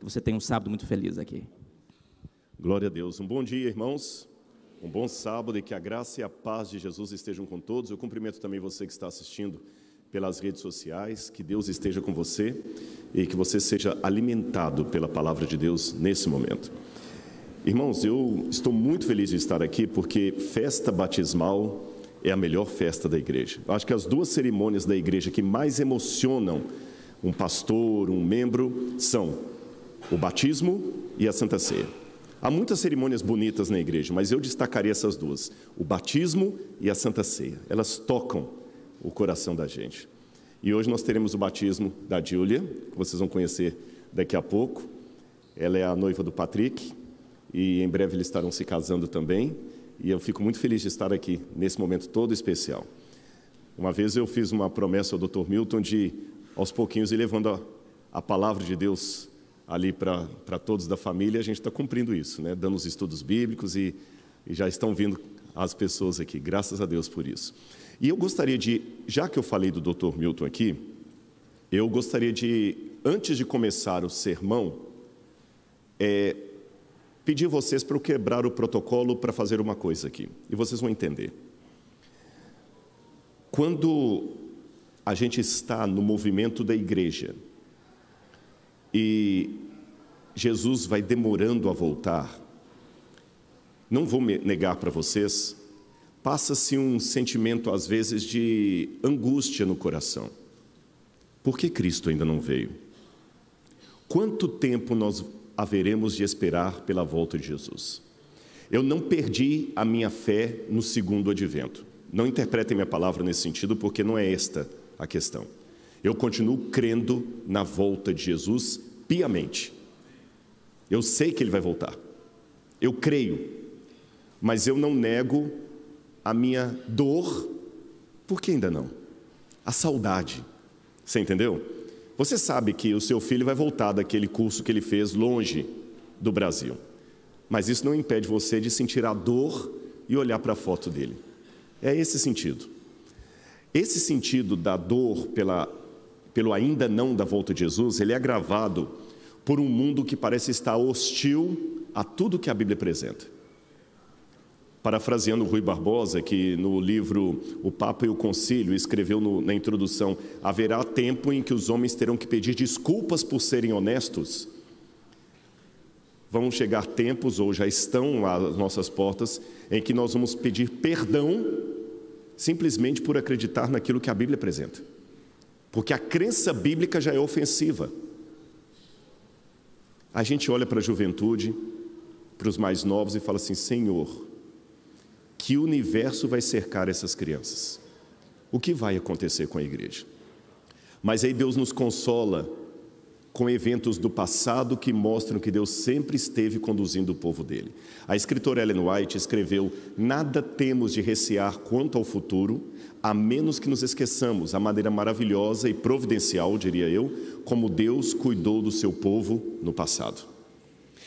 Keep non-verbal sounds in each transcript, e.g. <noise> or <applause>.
Que você tenha um sábado muito feliz aqui. Glória a Deus. Um bom dia, irmãos. Um bom sábado e que a graça e a paz de Jesus estejam com todos. Eu cumprimento também você que está assistindo pelas redes sociais. Que Deus esteja com você e que você seja alimentado pela palavra de Deus nesse momento. Irmãos, eu estou muito feliz de estar aqui porque festa batismal é a melhor festa da igreja. Acho que as duas cerimônias da igreja que mais emocionam um pastor, um membro, são o batismo e a Santa Ceia. Há muitas cerimônias bonitas na igreja, mas eu destacaria essas duas: o batismo e a Santa Ceia. Elas tocam o coração da gente. E hoje nós teremos o batismo da Julia, que vocês vão conhecer daqui a pouco. Ela é a noiva do Patrick e em breve eles estarão se casando também. E eu fico muito feliz de estar aqui nesse momento todo especial. Uma vez eu fiz uma promessa ao Dr. Milton de, aos pouquinhos, ir levando a, a palavra de Deus ali para todos da família, a gente está cumprindo isso, né? dando os estudos bíblicos e, e já estão vindo as pessoas aqui, graças a Deus por isso. E eu gostaria de, já que eu falei do Dr. Milton aqui, eu gostaria de, antes de começar o sermão, é, pedir vocês para eu quebrar o protocolo para fazer uma coisa aqui, e vocês vão entender. Quando a gente está no movimento da igreja e Jesus vai demorando a voltar. Não vou negar para vocês, passa-se um sentimento às vezes de angústia no coração. Por que Cristo ainda não veio? Quanto tempo nós haveremos de esperar pela volta de Jesus? Eu não perdi a minha fé no segundo advento. Não interpretem minha palavra nesse sentido, porque não é esta a questão. Eu continuo crendo na volta de Jesus piamente. Eu sei que ele vai voltar. Eu creio. Mas eu não nego a minha dor, por que ainda não? A saudade. Você entendeu? Você sabe que o seu filho vai voltar daquele curso que ele fez longe do Brasil. Mas isso não impede você de sentir a dor e olhar para a foto dele. É esse sentido. Esse sentido da dor pela, pelo ainda não da volta de Jesus, ele é agravado por um mundo que parece estar hostil a tudo que a Bíblia apresenta. Parafraseando Rui Barbosa, que no livro O Papa e o Concílio escreveu no, na introdução: haverá tempo em que os homens terão que pedir desculpas por serem honestos. Vão chegar tempos, ou já estão às nossas portas, em que nós vamos pedir perdão simplesmente por acreditar naquilo que a Bíblia apresenta. Porque a crença bíblica já é ofensiva. A gente olha para a juventude, para os mais novos e fala assim: Senhor, que universo vai cercar essas crianças? O que vai acontecer com a igreja? Mas aí Deus nos consola com eventos do passado que mostram que Deus sempre esteve conduzindo o povo dele. A escritora Ellen White escreveu: Nada temos de recear quanto ao futuro, a menos que nos esqueçamos a maneira maravilhosa e providencial, diria eu, como Deus cuidou do seu povo no passado.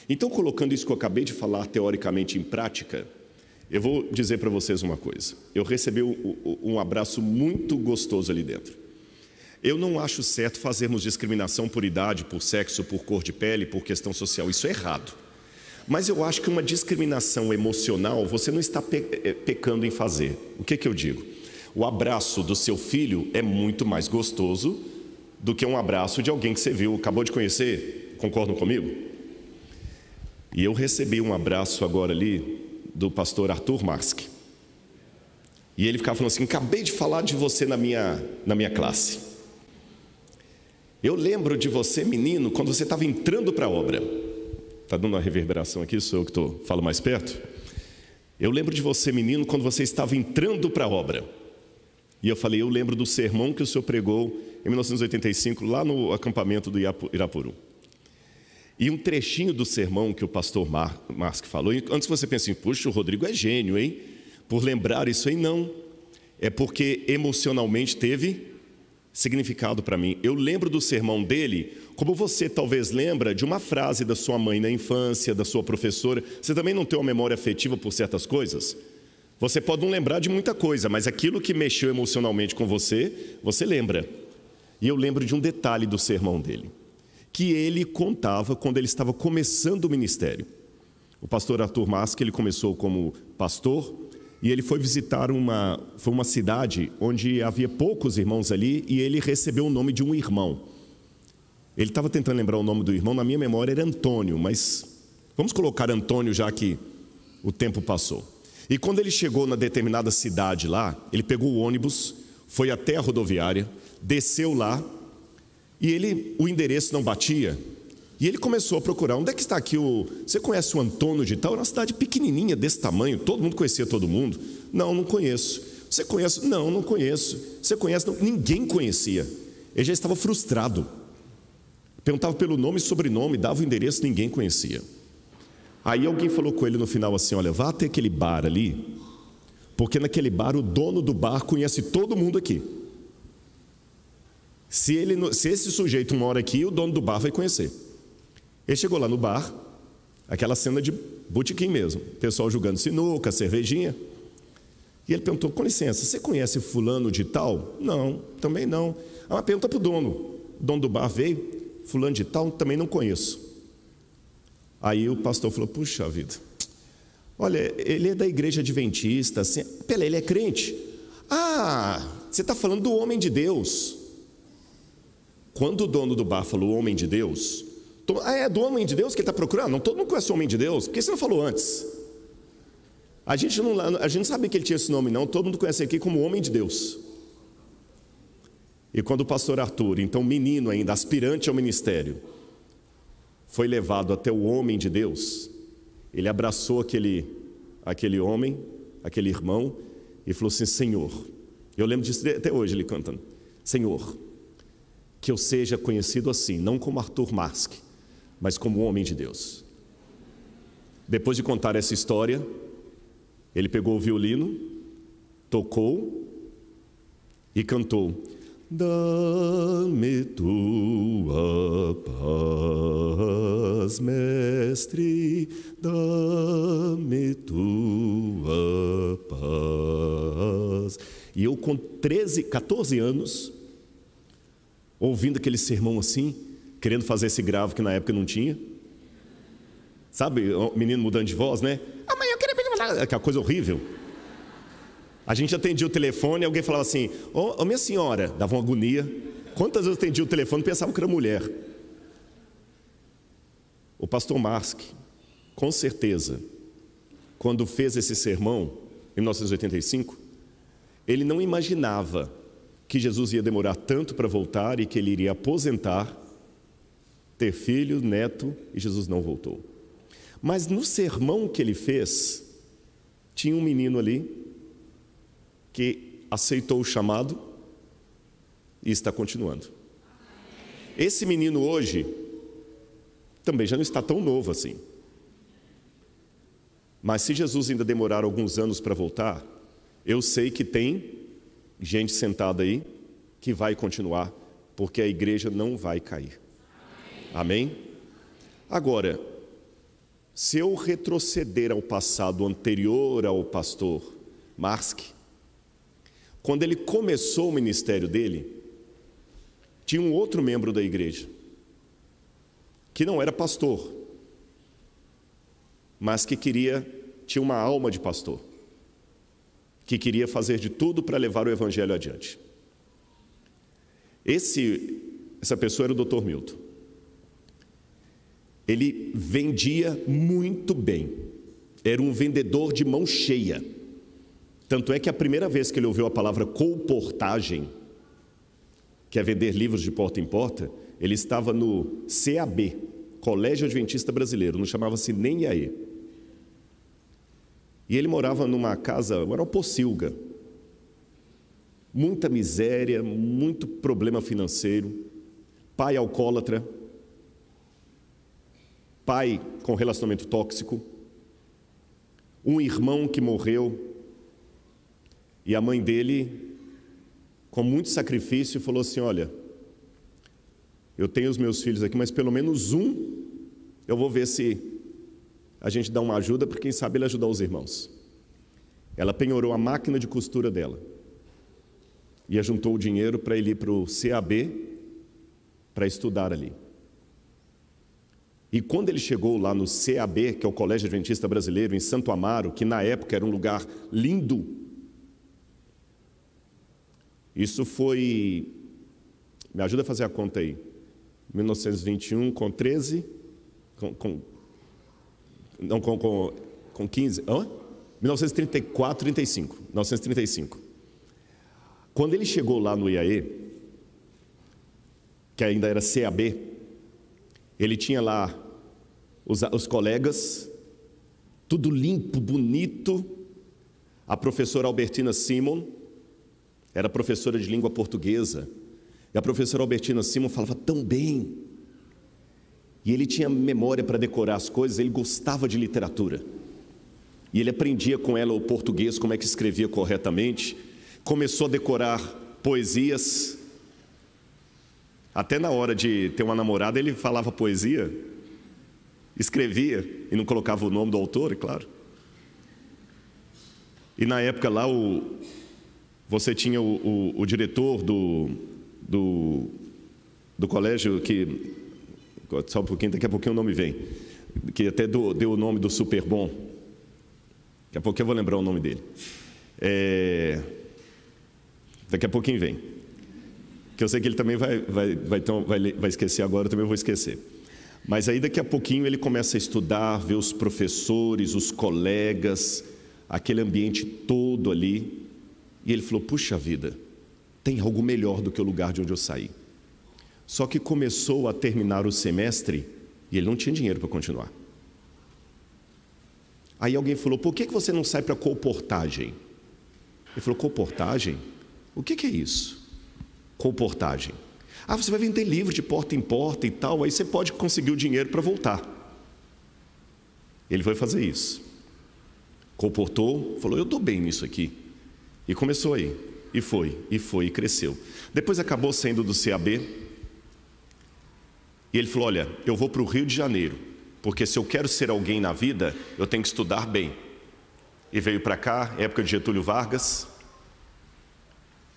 Então, colocando isso que eu acabei de falar teoricamente em prática, eu vou dizer para vocês uma coisa. Eu recebi um, abraço muito gostoso ali dentro. Eu não acho certo fazermos discriminação por idade, por sexo, por cor de pele, por questão social. Isso é errado. Mas eu acho que uma discriminação emocional você não está eh, pecando em fazer. O que, que eu digo? O abraço do seu filho é muito mais gostoso do que um abraço de alguém que você viu, acabou de conhecer. Concordam comigo? E eu recebi um abraço agora ali do pastor Arthur Marski. E ele ficava falando assim: acabei de falar de você na minha, na minha classe. Eu lembro de você, menino, quando você estava entrando para a obra. Está dando uma reverberação aqui, sou eu que tô, falo mais perto. Eu lembro de você, menino, quando você estava entrando para a obra. E eu falei, eu lembro do sermão que o senhor pregou em 1985, lá no acampamento do Irapuru. E um trechinho do sermão que o pastor Mar falou, e antes você pensa assim, puxa, o Rodrigo é gênio, hein? Por lembrar isso aí, não. É porque emocionalmente teve significado para mim. Eu lembro do sermão dele, como você talvez lembra de uma frase da sua mãe na infância, da sua professora. Você também não tem uma memória afetiva por certas coisas? Você pode não lembrar de muita coisa, mas aquilo que mexeu emocionalmente com você, você lembra. E eu lembro de um detalhe do sermão dele, que ele contava quando ele estava começando o ministério. O pastor Arthur Masca, ele começou como pastor e ele foi visitar uma, foi uma cidade onde havia poucos irmãos ali e ele recebeu o nome de um irmão. Ele estava tentando lembrar o nome do irmão, na minha memória era Antônio, mas vamos colocar Antônio já que o tempo passou. E quando ele chegou na determinada cidade lá, ele pegou o ônibus, foi até a rodoviária, desceu lá e ele o endereço não batia. E ele começou a procurar, onde é que está aqui o. Você conhece o Antônio de Tal? Era uma cidade pequenininha desse tamanho, todo mundo conhecia todo mundo. Não, não conheço. Você conhece? Não, não conheço. Você conhece? Não. Ninguém conhecia. Ele já estava frustrado. Perguntava pelo nome e sobrenome, dava o endereço, ninguém conhecia. Aí alguém falou com ele no final assim: olha, vá até aquele bar ali, porque naquele bar o dono do bar conhece todo mundo aqui. Se, ele, se esse sujeito mora aqui, o dono do bar vai conhecer. Ele chegou lá no bar, aquela cena de botequim mesmo, pessoal jogando sinuca, cervejinha. E ele perguntou: com licença, você conhece Fulano de Tal? Não, também não. Ah, pergunta para o dono. O dono do bar veio, Fulano de Tal, também não conheço. Aí o pastor falou: Puxa vida, olha, ele é da igreja adventista, assim, pela, ele é crente. Ah, você está falando do homem de Deus. Quando o dono do bar falou homem de Deus, tô, ah, é do homem de Deus que ele está procurando? Não, todo mundo conhece o homem de Deus, por que você não falou antes? A gente não, a gente não sabe que ele tinha esse nome, não, todo mundo conhece aqui como homem de Deus. E quando o pastor Arthur, então menino ainda, aspirante ao ministério, foi levado até o homem de Deus, ele abraçou aquele, aquele homem, aquele irmão, e falou assim: Senhor, eu lembro disso até hoje ele cantando: Senhor, que eu seja conhecido assim, não como Arthur Mask, mas como homem de Deus. Depois de contar essa história, ele pegou o violino, tocou e cantou. Dá-me tua paz, mestre, dá-me tua paz. E eu, com 13, 14 anos, ouvindo aquele sermão assim, querendo fazer esse grave que na época não tinha. Sabe, o menino mudando de voz, né? Ah, eu queria pedir aquela é coisa horrível. A gente atendia o telefone, e alguém falava assim: Ô oh, minha senhora, dava uma agonia. Quantas vezes eu atendia o telefone e pensava que era mulher? O pastor Marsky, com certeza, quando fez esse sermão, em 1985, ele não imaginava que Jesus ia demorar tanto para voltar e que ele iria aposentar, ter filho, neto, e Jesus não voltou. Mas no sermão que ele fez, tinha um menino ali que aceitou o chamado e está continuando. Esse menino hoje também já não está tão novo assim. Mas se Jesus ainda demorar alguns anos para voltar, eu sei que tem gente sentada aí que vai continuar, porque a igreja não vai cair. Amém? Agora, se eu retroceder ao passado anterior ao pastor Marsky, quando ele começou o ministério dele, tinha um outro membro da igreja, que não era pastor, mas que queria, tinha uma alma de pastor, que queria fazer de tudo para levar o evangelho adiante. Esse, essa pessoa era o Dr. Milton. Ele vendia muito bem, era um vendedor de mão cheia. Tanto é que a primeira vez que ele ouviu a palavra colportagem, que é vender livros de porta em porta, ele estava no CAB, Colégio Adventista Brasileiro, não chamava-se nem IAE. E ele morava numa casa, era uma pocilga. Muita miséria, muito problema financeiro, pai alcoólatra, pai com relacionamento tóxico, um irmão que morreu e a mãe dele, com muito sacrifício, falou assim: Olha, eu tenho os meus filhos aqui, mas pelo menos um eu vou ver se a gente dá uma ajuda, porque quem sabe ele ajudar os irmãos. Ela penhorou a máquina de costura dela e ajuntou o dinheiro para ele ir para o CAB para estudar ali. E quando ele chegou lá no CAB, que é o Colégio Adventista Brasileiro, em Santo Amaro, que na época era um lugar lindo, isso foi. Me ajuda a fazer a conta aí. 1921 com 13. Com, com, não, com, com, com 15. Hã? 1934, 35. 1935. Quando ele chegou lá no IAE, que ainda era CAB, ele tinha lá os, os colegas, tudo limpo, bonito. A professora Albertina Simon, era professora de língua portuguesa, e a professora Albertina Simon falava tão bem. E ele tinha memória para decorar as coisas, ele gostava de literatura. E ele aprendia com ela o português, como é que escrevia corretamente, começou a decorar poesias. Até na hora de ter uma namorada, ele falava poesia, escrevia, e não colocava o nome do autor, é claro. E na época lá, o, você tinha o, o, o diretor do, do, do, colégio que. Só um pouquinho, daqui a pouquinho o nome vem. Que até do, deu o nome do Super Bom. Daqui a pouquinho eu vou lembrar o nome dele. É, daqui a pouquinho vem. Que eu sei que ele também vai, vai, vai, então, vai, vai esquecer agora, eu também vou esquecer. Mas aí daqui a pouquinho ele começa a estudar, ver os professores, os colegas, aquele ambiente todo ali. E ele falou: Puxa vida, tem algo melhor do que o lugar de onde eu saí. Só que começou a terminar o semestre e ele não tinha dinheiro para continuar. Aí alguém falou: Por que você não sai para comportagem? Ele falou: Comportagem? O que é isso? Comportagem. Ah, você vai vender livro de porta em porta e tal, aí você pode conseguir o dinheiro para voltar. Ele foi fazer isso. Comportou, falou: Eu estou bem nisso aqui. E começou aí, e foi, e foi, e cresceu. Depois acabou sendo do CAB, e ele falou: Olha, eu vou para o Rio de Janeiro, porque se eu quero ser alguém na vida, eu tenho que estudar bem. E veio para cá, época de Getúlio Vargas,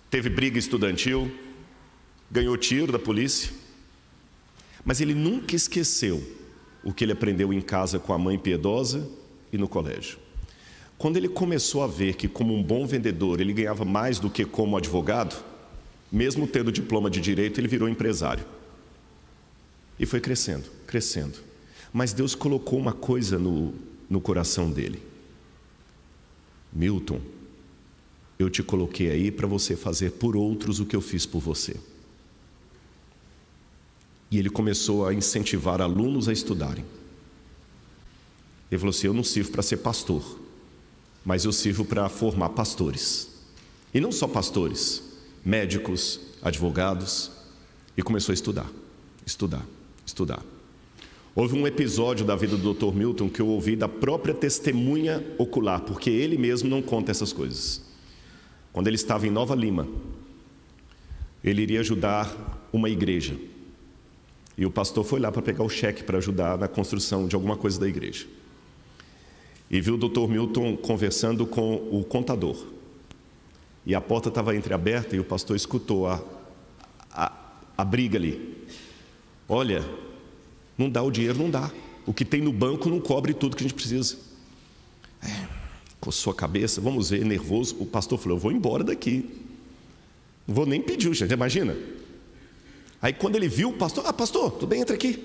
teve briga estudantil, ganhou tiro da polícia, mas ele nunca esqueceu o que ele aprendeu em casa com a mãe piedosa e no colégio. Quando ele começou a ver que, como um bom vendedor, ele ganhava mais do que como advogado, mesmo tendo diploma de direito, ele virou empresário. E foi crescendo, crescendo. Mas Deus colocou uma coisa no, no coração dele: Milton, eu te coloquei aí para você fazer por outros o que eu fiz por você. E ele começou a incentivar alunos a estudarem. Ele falou assim: Eu não sirvo para ser pastor, mas eu sirvo para formar pastores. E não só pastores, médicos, advogados. E começou a estudar, estudar, estudar. Houve um episódio da vida do Dr. Milton que eu ouvi da própria testemunha ocular, porque ele mesmo não conta essas coisas. Quando ele estava em Nova Lima, ele iria ajudar uma igreja. E o pastor foi lá para pegar o cheque para ajudar na construção de alguma coisa da igreja e viu o Dr. Milton conversando com o contador. E a porta estava entreaberta e o pastor escutou a, a, a briga ali. Olha, não dá o dinheiro, não dá. O que tem no banco não cobre tudo que a gente precisa. É, coçou sua cabeça, vamos ver, nervoso. O pastor falou: Eu vou embora daqui. Não vou nem pedir, gente, imagina. Aí quando ele viu o pastor: Ah, pastor, tudo bem, entra aqui.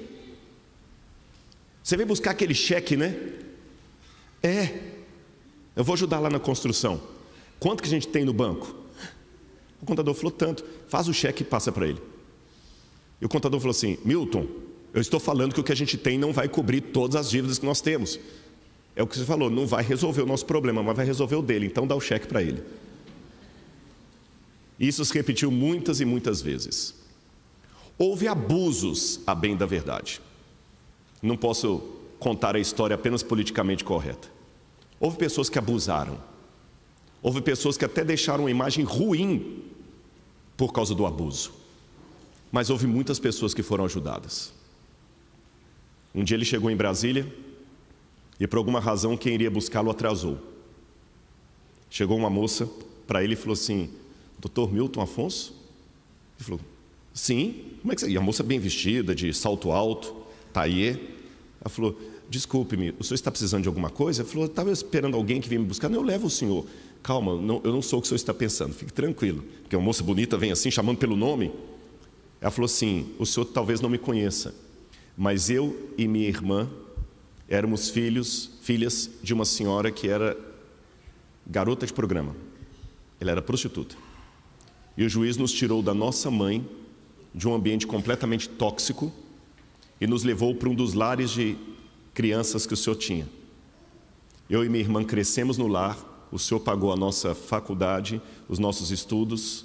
Você veio buscar aquele cheque, né? É. Eu vou ajudar lá na construção. Quanto que a gente tem no banco? O contador falou: tanto. Faz o cheque e passa para ele. E o contador falou assim: Milton, eu estou falando que o que a gente tem não vai cobrir todas as dívidas que nós temos. É o que você falou, não vai resolver o nosso problema, mas vai resolver o dele, então dá o cheque para ele. Isso se repetiu muitas e muitas vezes. Houve abusos a bem da verdade. Não posso contar a história apenas politicamente correta. Houve pessoas que abusaram. Houve pessoas que até deixaram uma imagem ruim por causa do abuso. Mas houve muitas pessoas que foram ajudadas. Um dia ele chegou em Brasília e, por alguma razão, quem iria buscá-lo atrasou. Chegou uma moça para ele e falou assim: Doutor Milton Afonso? Ele falou: Sim, como é que você. E a moça bem vestida, de salto alto, taie. Ela falou: desculpe-me, o senhor está precisando de alguma coisa? Ele falou, estava esperando alguém que vinha me buscar. Não, eu levo o senhor. Calma, não, eu não sou o que o senhor está pensando, fique tranquilo. Porque uma moça bonita vem assim, chamando pelo nome. Ela falou assim, o senhor talvez não me conheça, mas eu e minha irmã éramos filhos, filhas de uma senhora que era garota de programa. Ela era prostituta. E o juiz nos tirou da nossa mãe, de um ambiente completamente tóxico, e nos levou para um dos lares de crianças que o senhor tinha. Eu e minha irmã crescemos no lar, o senhor pagou a nossa faculdade, os nossos estudos.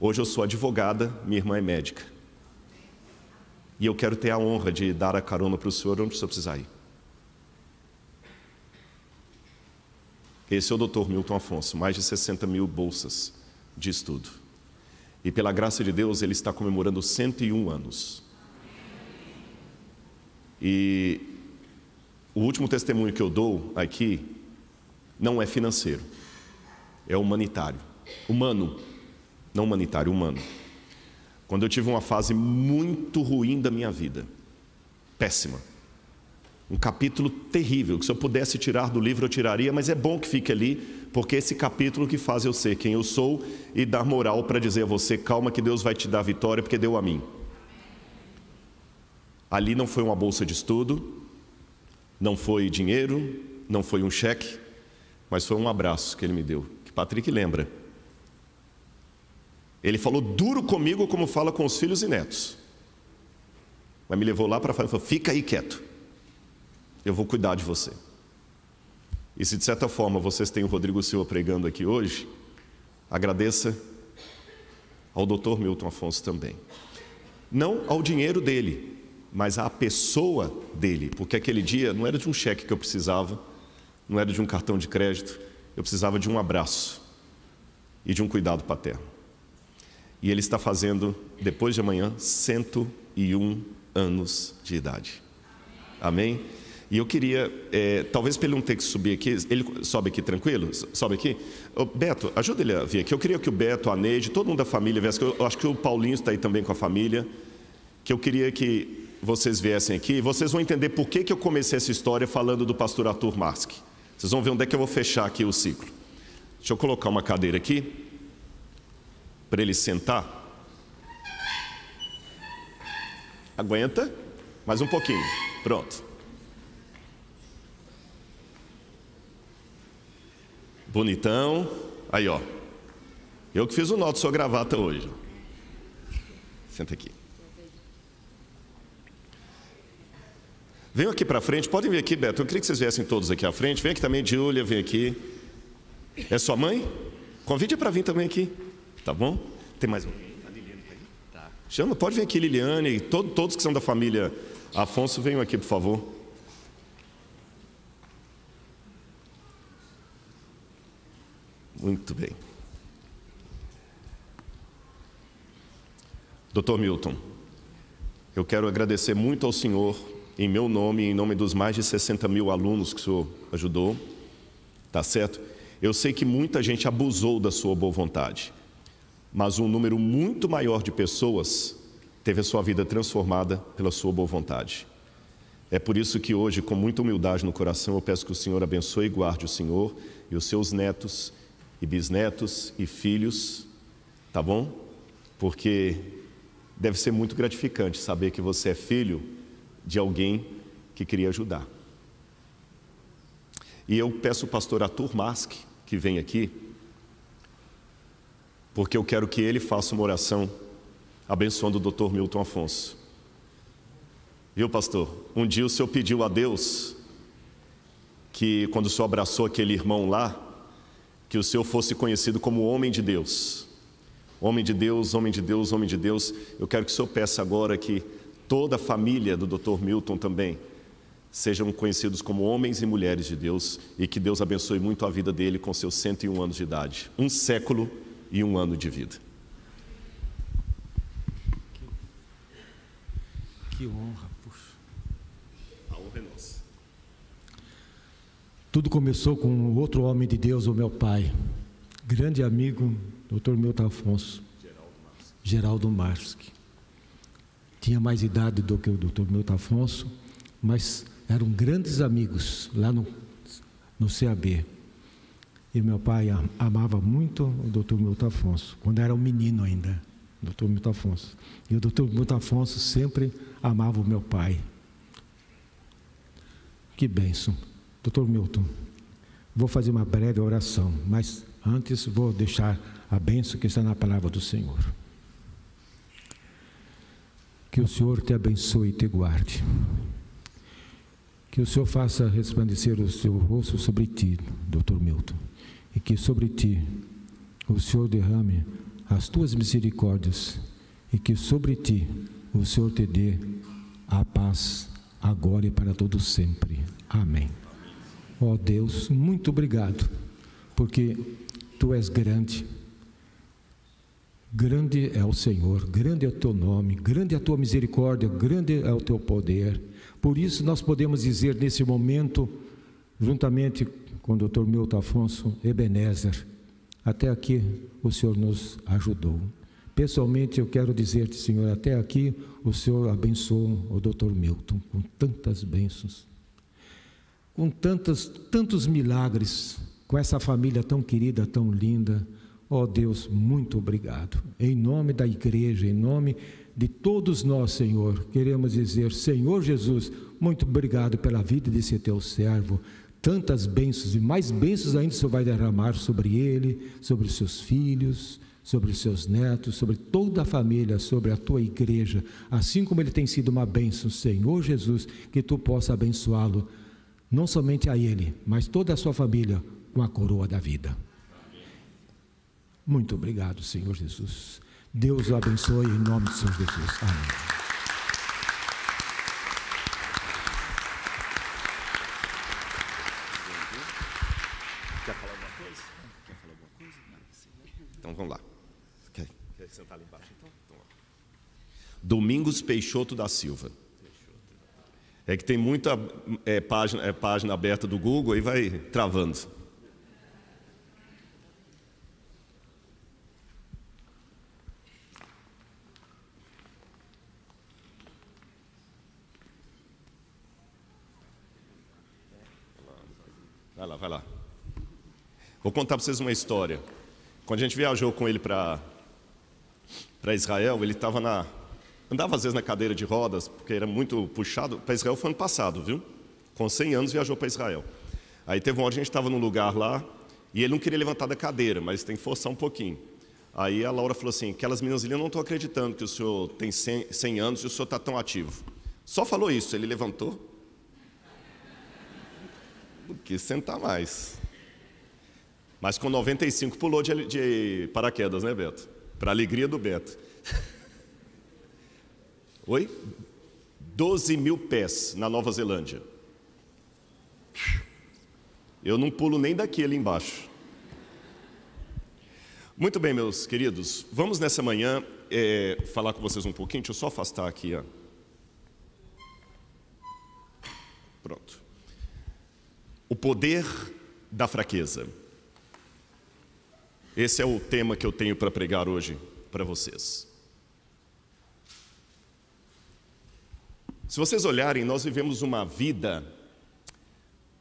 Hoje eu sou advogada, minha irmã é médica. E eu quero ter a honra de dar a carona para o senhor onde o senhor precisar ir. Esse é o doutor Milton Afonso, mais de 60 mil bolsas de estudo. E pela graça de Deus, ele está comemorando 101 anos. E o último testemunho que eu dou aqui não é financeiro, é humanitário, humano, não humanitário, humano. Quando eu tive uma fase muito ruim da minha vida, péssima, um capítulo terrível, que se eu pudesse tirar do livro eu tiraria, mas é bom que fique ali, porque esse capítulo que faz eu ser quem eu sou e dar moral para dizer a você, calma que Deus vai te dar vitória, porque deu a mim. Ali não foi uma bolsa de estudo, não foi dinheiro, não foi um cheque, mas foi um abraço que ele me deu, que Patrick lembra. Ele falou duro comigo como fala com os filhos e netos. Mas me levou lá para falar, falou, fica aí quieto. Eu vou cuidar de você. E se de certa forma vocês têm o Rodrigo Silva pregando aqui hoje, agradeça ao doutor Milton Afonso também. Não ao dinheiro dele, mas à pessoa dele, porque aquele dia não era de um cheque que eu precisava, não era de um cartão de crédito, eu precisava de um abraço e de um cuidado paterno. E ele está fazendo, depois de amanhã, 101 anos de idade. Amém? E eu queria, é, talvez para ele não ter que subir aqui, ele sobe aqui tranquilo? Sobe aqui? Ô, Beto, ajuda ele a vir aqui. Eu queria que o Beto, a Neide, todo mundo da família viesse, eu acho que o Paulinho está aí também com a família, que eu queria que vocês viessem aqui, vocês vão entender por que, que eu comecei essa história falando do pastor Arthur Mask. Vocês vão ver onde é que eu vou fechar aqui o ciclo. Deixa eu colocar uma cadeira aqui, para ele sentar. Aguenta, mais um pouquinho, pronto. Bonitão, aí ó. Eu que fiz o nó de sua gravata hoje. Senta aqui. Venham aqui para frente, podem vir aqui, Beto. Eu queria que vocês viessem todos aqui à frente. Vem aqui também, Júlia, vem aqui. É sua mãe? Convide para vir também aqui, tá bom? Tem mais um. Chama, pode vir aqui, Liliane, todo, todos que são da família Afonso, venham aqui, por favor. Muito bem. Doutor Milton, eu quero agradecer muito ao senhor em meu nome, em nome dos mais de 60 mil alunos que o senhor ajudou, tá certo? Eu sei que muita gente abusou da sua boa vontade, mas um número muito maior de pessoas teve a sua vida transformada pela sua boa vontade. É por isso que hoje, com muita humildade no coração, eu peço que o Senhor abençoe e guarde o Senhor e os seus netos e bisnetos e filhos, tá bom? Porque deve ser muito gratificante saber que você é filho de alguém que queria ajudar. E eu peço o pastor Arthur Mask que vem aqui, porque eu quero que ele faça uma oração abençoando o doutor Milton Afonso. Viu, pastor? Um dia o senhor pediu a Deus que, quando o senhor abraçou aquele irmão lá, que o senhor fosse conhecido como homem de Deus. Homem de Deus, homem de Deus, homem de Deus. Eu quero que o senhor peça agora que toda a família do Dr. Milton também, sejam conhecidos como homens e mulheres de Deus e que Deus abençoe muito a vida dele com seus 101 anos de idade, um século e um ano de vida. Que, honra, puxa. A honra é nossa. Tudo começou com outro homem de Deus, o meu pai, grande amigo, Dr. Milton Afonso, Geraldo Marski. Geraldo Marski tinha mais idade do que o doutor Milton Afonso, mas eram grandes amigos lá no, no CAB. E meu pai amava muito o doutor Milton Afonso, quando era um menino ainda, o doutor Milton Afonso. E o doutor Milton Afonso sempre amava o meu pai. Que benção, Doutor Milton, vou fazer uma breve oração, mas antes vou deixar a benção que está na palavra do Senhor. Que o Senhor te abençoe e te guarde. Que o Senhor faça resplandecer o seu rosto sobre ti, doutor Milton, e que sobre ti o Senhor derrame as tuas misericórdias e que sobre ti o Senhor te dê a paz agora e para todo sempre. Amém. Ó oh Deus, muito obrigado, porque tu és grande Grande é o Senhor, grande é o teu nome, grande é a tua misericórdia, grande é o teu poder. Por isso nós podemos dizer nesse momento, juntamente com o Dr. Milton Afonso Ebenezer, até aqui o Senhor nos ajudou. Pessoalmente eu quero dizer-te, Senhor, até aqui o Senhor abençoou o Dr. Milton com tantas bênçãos, com tantas, tantos milagres, com essa família tão querida, tão linda Ó oh Deus, muito obrigado. Em nome da igreja, em nome de todos nós, Senhor, queremos dizer: Senhor Jesus, muito obrigado pela vida desse teu servo. Tantas bênçãos e mais bênçãos ainda o Senhor vai derramar sobre ele, sobre os seus filhos, sobre os seus netos, sobre toda a família, sobre a tua igreja, assim como ele tem sido uma bênção, Senhor Jesus, que tu possa abençoá-lo, não somente a ele, mas toda a sua família, com a coroa da vida. Muito obrigado, Senhor Jesus. Deus o abençoe em nome de Senhor Jesus. Amém. Domingos Peixoto da Silva. É que tem muita é, página, é, página aberta do Google e vai travando. lá, vai lá. Vou contar para vocês uma história. Quando a gente viajou com ele para Israel, ele estava na. Andava às vezes na cadeira de rodas, porque era muito puxado. Para Israel foi ano passado, viu? Com 100 anos viajou para Israel. Aí teve uma hora a gente estava num lugar lá e ele não queria levantar da cadeira, mas tem que forçar um pouquinho. Aí a Laura falou assim: aquelas meninas ali, eu não estou acreditando que o senhor tem 100, 100 anos e o senhor está tão ativo. Só falou isso, ele levantou, quis sentar mais. Mas com 95 pulou de, de paraquedas, né, Beto? Para alegria do Beto. <laughs> Oi? 12 mil pés na Nova Zelândia. Eu não pulo nem daqui ali embaixo. Muito bem, meus queridos, vamos nessa manhã é, falar com vocês um pouquinho. Deixa eu só afastar aqui. Ó. Pronto. O poder da fraqueza. Esse é o tema que eu tenho para pregar hoje para vocês. Se vocês olharem, nós vivemos uma vida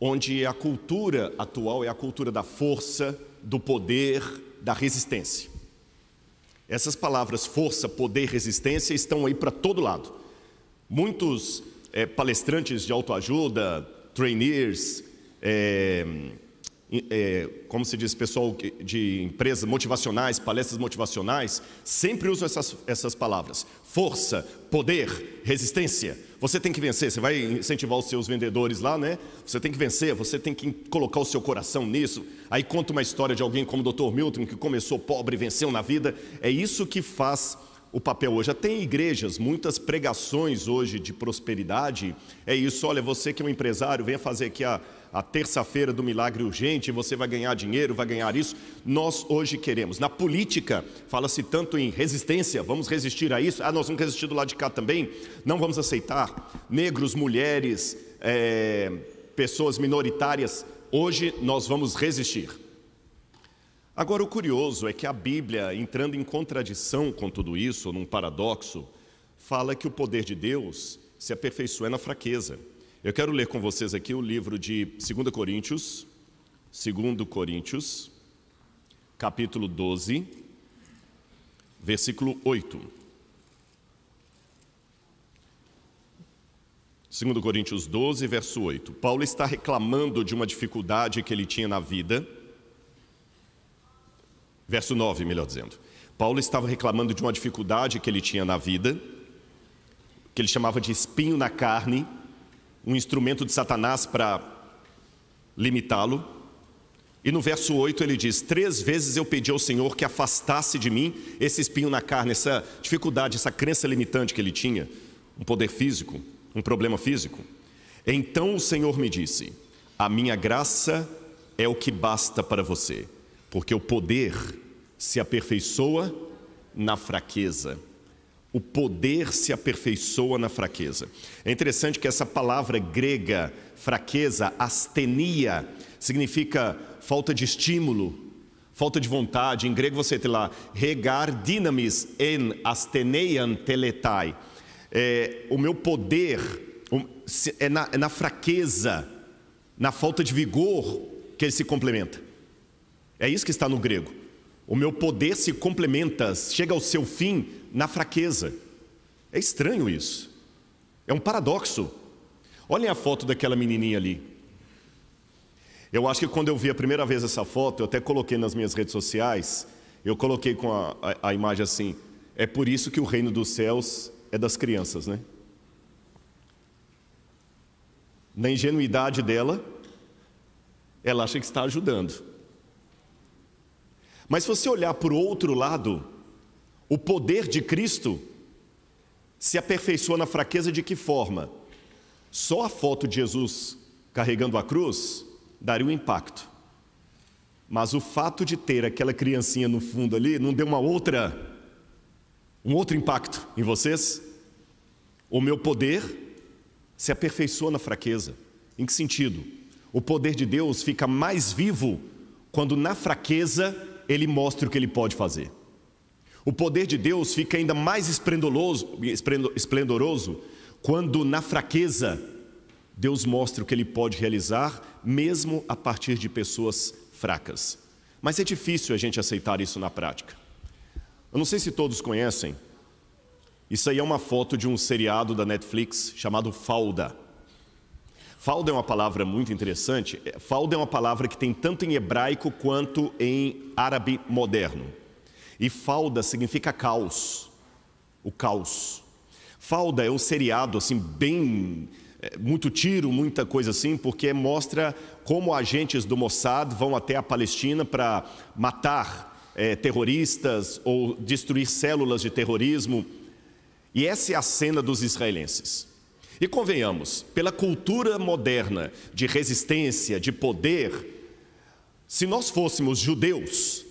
onde a cultura atual é a cultura da força, do poder, da resistência. Essas palavras força, poder, resistência estão aí para todo lado. Muitos é, palestrantes de autoajuda, trainees, é, é, como se diz, pessoal de empresas motivacionais, palestras motivacionais, sempre usam essas, essas palavras: força, poder, resistência. Você tem que vencer, você vai incentivar os seus vendedores lá, né? Você tem que vencer, você tem que colocar o seu coração nisso. Aí conta uma história de alguém como o Dr. Milton, que começou pobre e venceu na vida. É isso que faz o papel hoje. Já tem igrejas, muitas pregações hoje de prosperidade. É isso, olha, você que é um empresário, venha fazer aqui a a terça-feira do milagre urgente, você vai ganhar dinheiro, vai ganhar isso. Nós hoje queremos. Na política, fala-se tanto em resistência, vamos resistir a isso. Ah, nós vamos resistir do lado de cá também. Não vamos aceitar negros, mulheres, é, pessoas minoritárias. Hoje nós vamos resistir. Agora, o curioso é que a Bíblia, entrando em contradição com tudo isso, num paradoxo, fala que o poder de Deus se aperfeiçoa na fraqueza. Eu quero ler com vocês aqui o livro de 2 Coríntios, 2 Coríntios, capítulo 12, versículo 8. 2 Coríntios 12, verso 8. Paulo está reclamando de uma dificuldade que ele tinha na vida. Verso 9, melhor dizendo. Paulo estava reclamando de uma dificuldade que ele tinha na vida, que ele chamava de espinho na carne um instrumento de Satanás para limitá-lo. E no verso 8 ele diz: Três vezes eu pedi ao Senhor que afastasse de mim esse espinho na carne, essa dificuldade, essa crença limitante que ele tinha, um poder físico, um problema físico. Então o Senhor me disse: A minha graça é o que basta para você, porque o poder se aperfeiçoa na fraqueza. O poder se aperfeiçoa na fraqueza. É interessante que essa palavra grega, fraqueza, astenia, significa falta de estímulo, falta de vontade. Em grego você tem lá regar dynamis en asteneian teletai. É, o meu poder é na, é na fraqueza, na falta de vigor que ele se complementa. É isso que está no grego. O meu poder se complementa, chega ao seu fim na fraqueza. É estranho isso. É um paradoxo. Olhem a foto daquela menininha ali. Eu acho que quando eu vi a primeira vez essa foto, eu até coloquei nas minhas redes sociais, eu coloquei com a, a, a imagem assim: é por isso que o reino dos céus é das crianças, né? Na ingenuidade dela, ela acha que está ajudando. Mas se você olhar por outro lado, o poder de Cristo se aperfeiçoa na fraqueza de que forma? Só a foto de Jesus carregando a cruz daria um impacto. Mas o fato de ter aquela criancinha no fundo ali não deu uma outra um outro impacto em vocês? O meu poder se aperfeiçoa na fraqueza. Em que sentido? O poder de Deus fica mais vivo quando na fraqueza ele mostra o que ele pode fazer. O poder de Deus fica ainda mais esplendoroso quando, na fraqueza, Deus mostra o que Ele pode realizar, mesmo a partir de pessoas fracas. Mas é difícil a gente aceitar isso na prática. Eu não sei se todos conhecem, isso aí é uma foto de um seriado da Netflix chamado Falda. Falda é uma palavra muito interessante. É, Falda é uma palavra que tem tanto em hebraico quanto em árabe moderno. E falda significa caos. O caos. Falda é um seriado assim bem é, muito tiro, muita coisa assim, porque mostra como agentes do Mossad vão até a Palestina para matar é, terroristas ou destruir células de terrorismo. E essa é a cena dos israelenses. E convenhamos, pela cultura moderna de resistência, de poder, se nós fôssemos judeus,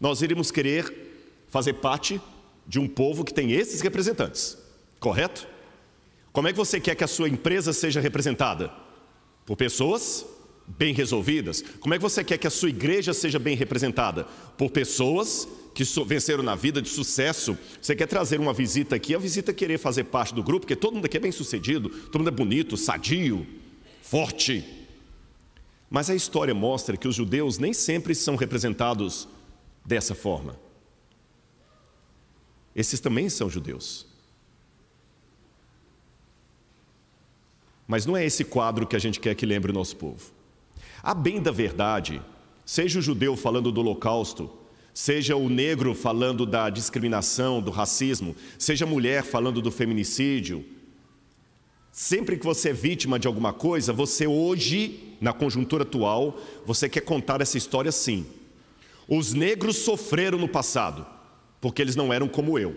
nós iríamos querer fazer parte de um povo que tem esses representantes, correto? Como é que você quer que a sua empresa seja representada? Por pessoas bem resolvidas. Como é que você quer que a sua igreja seja bem representada? Por pessoas que venceram na vida de sucesso. Você quer trazer uma visita aqui, a visita é querer fazer parte do grupo, porque todo mundo aqui é bem sucedido, todo mundo é bonito, sadio, forte. Mas a história mostra que os judeus nem sempre são representados dessa forma. Esses também são judeus. Mas não é esse quadro que a gente quer que lembre o nosso povo. A bem da verdade, seja o judeu falando do holocausto, seja o negro falando da discriminação, do racismo, seja a mulher falando do feminicídio, sempre que você é vítima de alguma coisa, você hoje, na conjuntura atual, você quer contar essa história sim. Os negros sofreram no passado, porque eles não eram como eu,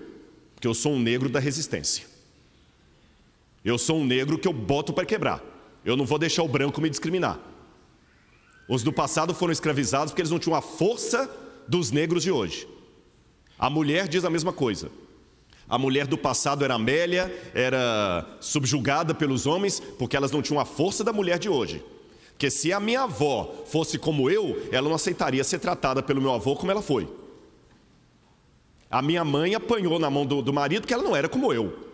porque eu sou um negro da resistência. Eu sou um negro que eu boto para quebrar. Eu não vou deixar o branco me discriminar. Os do passado foram escravizados porque eles não tinham a força dos negros de hoje. A mulher diz a mesma coisa. A mulher do passado era Amélia, era subjugada pelos homens porque elas não tinham a força da mulher de hoje. Porque se a minha avó fosse como eu, ela não aceitaria ser tratada pelo meu avô como ela foi. A minha mãe apanhou na mão do, do marido que ela não era como eu.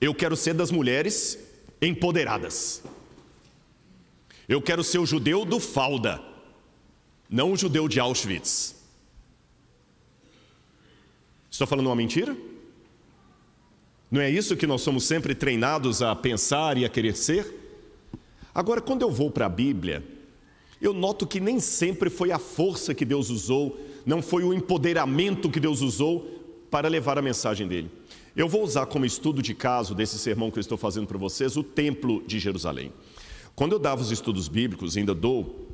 Eu quero ser das mulheres empoderadas. Eu quero ser o judeu do Falda, não o judeu de Auschwitz. Estou falando uma mentira? Não é isso que nós somos sempre treinados a pensar e a querer ser? Agora, quando eu vou para a Bíblia, eu noto que nem sempre foi a força que Deus usou, não foi o empoderamento que Deus usou para levar a mensagem dele. Eu vou usar como estudo de caso desse sermão que eu estou fazendo para vocês o Templo de Jerusalém. Quando eu dava os estudos bíblicos, ainda dou,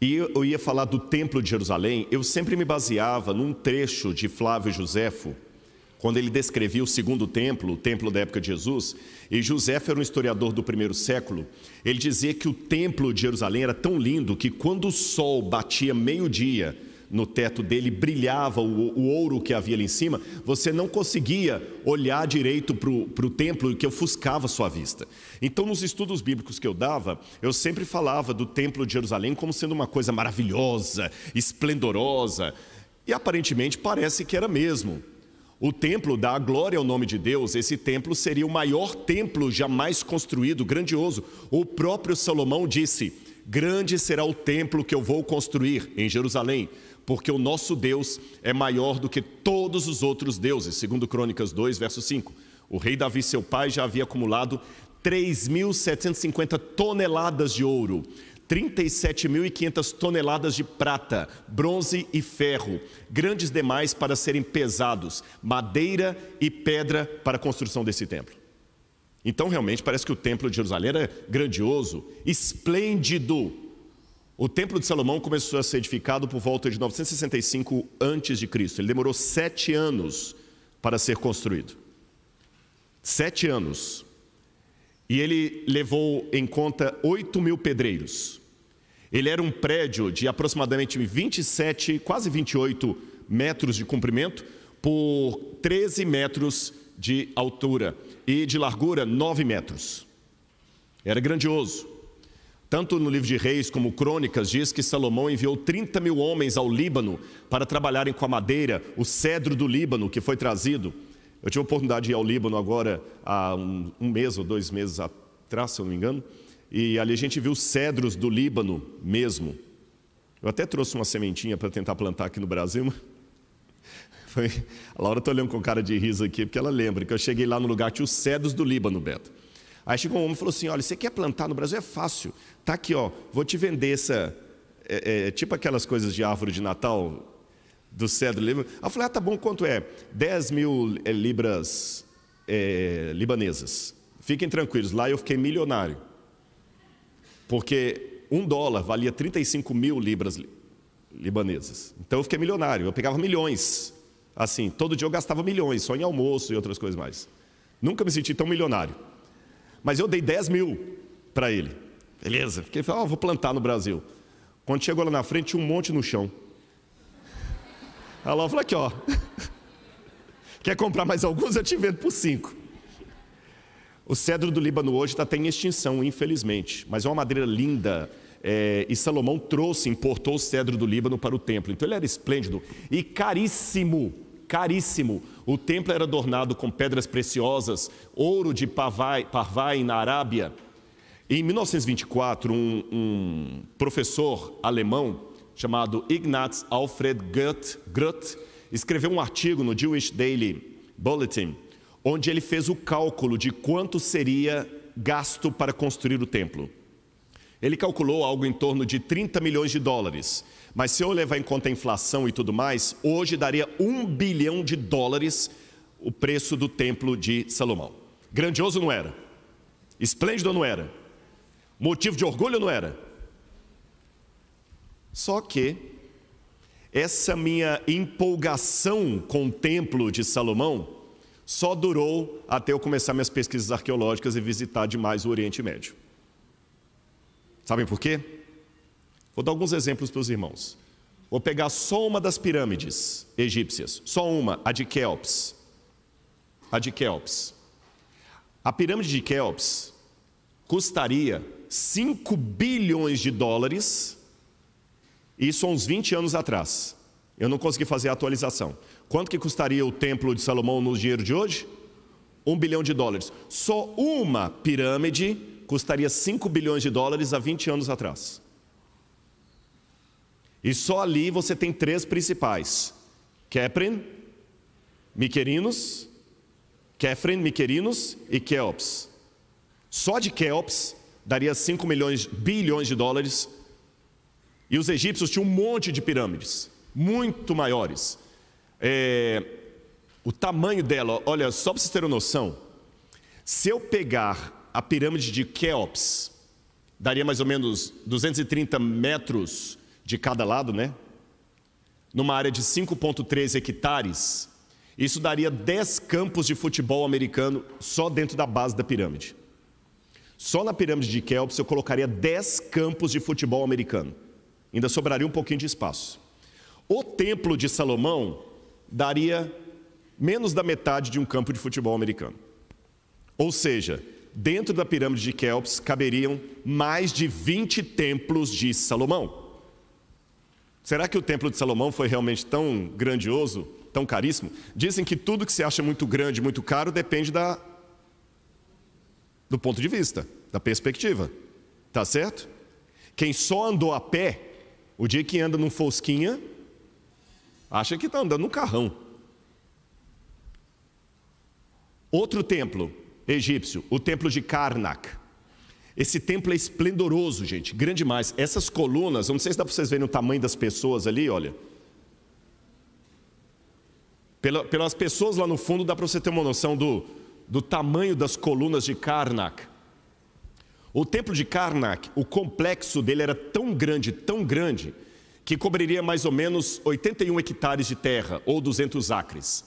e eu ia falar do Templo de Jerusalém, eu sempre me baseava num trecho de Flávio Josefo, quando ele descrevia o segundo templo, o templo da época de Jesus, e José era um historiador do primeiro século, ele dizia que o templo de Jerusalém era tão lindo que quando o sol batia meio-dia no teto dele, brilhava o, o, ouro que havia ali em cima, você não conseguia olhar direito para o templo, que ofuscava sua vista. Então, nos estudos bíblicos que eu dava, eu sempre falava do templo de Jerusalém como sendo uma coisa maravilhosa, esplendorosa, e aparentemente parece que era mesmo. O templo dá glória ao nome de Deus. Esse templo seria o maior templo jamais construído, grandioso. O próprio Salomão disse: Grande será o templo que eu vou construir em Jerusalém, porque o nosso Deus é maior do que todos os outros deuses. Segundo Crônicas 2, verso 5. O rei Davi, seu pai, já havia acumulado 3.750 toneladas de ouro, 37.500 toneladas de prata, bronze e ferro, grandes demais para serem pesados, madeira e pedra para a construção desse templo. Então, realmente, parece que o templo de Jerusalém era grandioso, esplêndido. O templo de Salomão começou a ser edificado por volta de 965 a.C. Ele demorou sete anos para ser construído. Sete anos. E ele levou em conta 8 mil pedreiros. Ele era um prédio de aproximadamente 27, quase 28 metros de comprimento por 13 metros de altura e de largura 9 metros. Era grandioso. Tanto no livro de Reis como Crônicas diz que Salomão enviou 30 mil homens ao Líbano para trabalharem com a madeira, o cedro do Líbano que foi trazido. Eu tive a oportunidade de ir ao Líbano agora há um, um mês ou dois meses atrás, se eu não me engano, e ali a gente viu cedros do Líbano mesmo. Eu até trouxe uma sementinha para tentar plantar aqui no Brasil, <laughs> foi... a Laura está olhando com cara de riso aqui, porque ela lembra que eu cheguei lá no lugar, tinha os cedros do Líbano, Beto. Aí chegou um homem e falou assim: olha, você quer plantar no Brasil? É fácil. Tá aqui, ó, vou te vender essa. É, é, tipo aquelas coisas de árvore de Natal, do cedro do Líbano. Aí eu falei: ah, tá bom, quanto é? 10 mil é, libras é, libanesas. Fiquem tranquilos, lá eu fiquei milionário porque um dólar valia 35 mil libras libanesas. Então eu fiquei milionário, eu pegava milhões. Assim, todo dia eu gastava milhões, só em almoço e outras coisas mais. Nunca me senti tão milionário. Mas eu dei 10 mil para ele. Beleza, fiquei falando, oh, vou plantar no Brasil. Quando chegou lá na frente, tinha um monte no chão. Aí lá eu falei aqui, ó. Quer comprar mais alguns? Eu te vendo por cinco. O cedro do Líbano hoje está até em extinção, infelizmente, mas é uma madeira linda. É, e Salomão trouxe, importou o cedro do Líbano para o templo. Então ele era esplêndido e caríssimo, caríssimo. O templo era adornado com pedras preciosas, ouro de Parvai, Parvai na Arábia. Em 1924, um, um professor alemão chamado Ignaz Alfred Goethe, Goethe escreveu um artigo no Jewish Daily Bulletin onde ele fez o cálculo de quanto seria gasto para construir o templo. Ele calculou algo em torno de 30 milhões de dólares, mas se eu levar em conta a inflação e tudo mais, hoje daria um bilhão de dólares o preço do templo de Salomão. Grandioso não era, esplêndido não era, motivo de orgulho não era. Só que essa minha empolgação com o templo de Salomão só durou até eu começar minhas pesquisas arqueológicas e visitar demais o Oriente Médio. Sabem por quê? Vou dar alguns exemplos para os irmãos. Vou pegar só uma das pirâmides egípcias, só uma, a de Kelps. A de Kelps. A pirâmide de Kelps custaria 5 bilhões de dólares, isso há uns 20 anos atrás. Eu não consegui fazer a atualização. Quanto que custaria o templo de Salomão no dinheiro de hoje? Um bilhão de dólares. Só uma pirâmide custaria 5 bilhões de dólares há 20 anos atrás. E só ali você tem três principais: Kepren, Miquerinos, Kefren, Miquerinos e Keops. Só de Keops daria 5 milhões, bilhões de dólares. E os egípcios tinham um monte de pirâmides, muito maiores. É, o tamanho dela, olha, só para vocês terem noção, se eu pegar a pirâmide de Keops, daria mais ou menos 230 metros de cada lado, né? Numa área de 5,3 hectares, isso daria 10 campos de futebol americano só dentro da base da pirâmide. Só na pirâmide de Keops eu colocaria 10 campos de futebol americano. Ainda sobraria um pouquinho de espaço. O Templo de Salomão daria menos da metade de um campo de futebol americano. Ou seja, dentro da pirâmide de Kelps caberiam mais de 20 templos de Salomão. Será que o templo de Salomão foi realmente tão grandioso, tão caríssimo? Dizem que tudo que se acha muito grande, muito caro, depende da, do ponto de vista, da perspectiva. Tá certo? Quem só andou a pé, o dia que anda num fosquinha, Acha que está andando um carrão. Outro templo egípcio, o templo de Karnak. Esse templo é esplendoroso, gente, grande demais. Essas colunas, não sei se dá para vocês verem o tamanho das pessoas ali, olha. Pelas pessoas lá no fundo, dá para você ter uma noção do, do tamanho das colunas de Karnak. O templo de Karnak, o complexo dele era tão grande, tão grande, que cobriria mais ou menos 81 hectares de terra, ou 200 acres.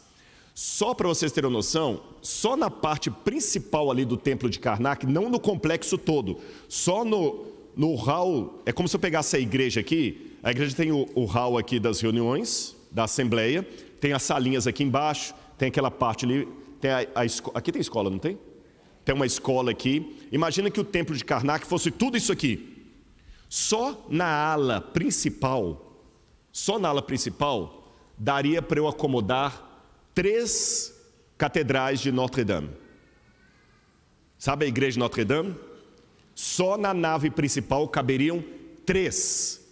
Só para vocês terem noção, só na parte principal ali do templo de Karnak, não no complexo todo, só no, no hall, é como se eu pegasse a igreja aqui, a igreja tem o, o hall aqui das reuniões, da assembleia, tem as salinhas aqui embaixo, tem aquela parte ali, tem a, a aqui tem escola, não tem? Tem uma escola aqui, imagina que o templo de Karnak fosse tudo isso aqui, só na ala principal, só na ala principal, daria para eu acomodar três catedrais de Notre-Dame. Sabe a igreja de Notre-Dame? Só na nave principal caberiam três.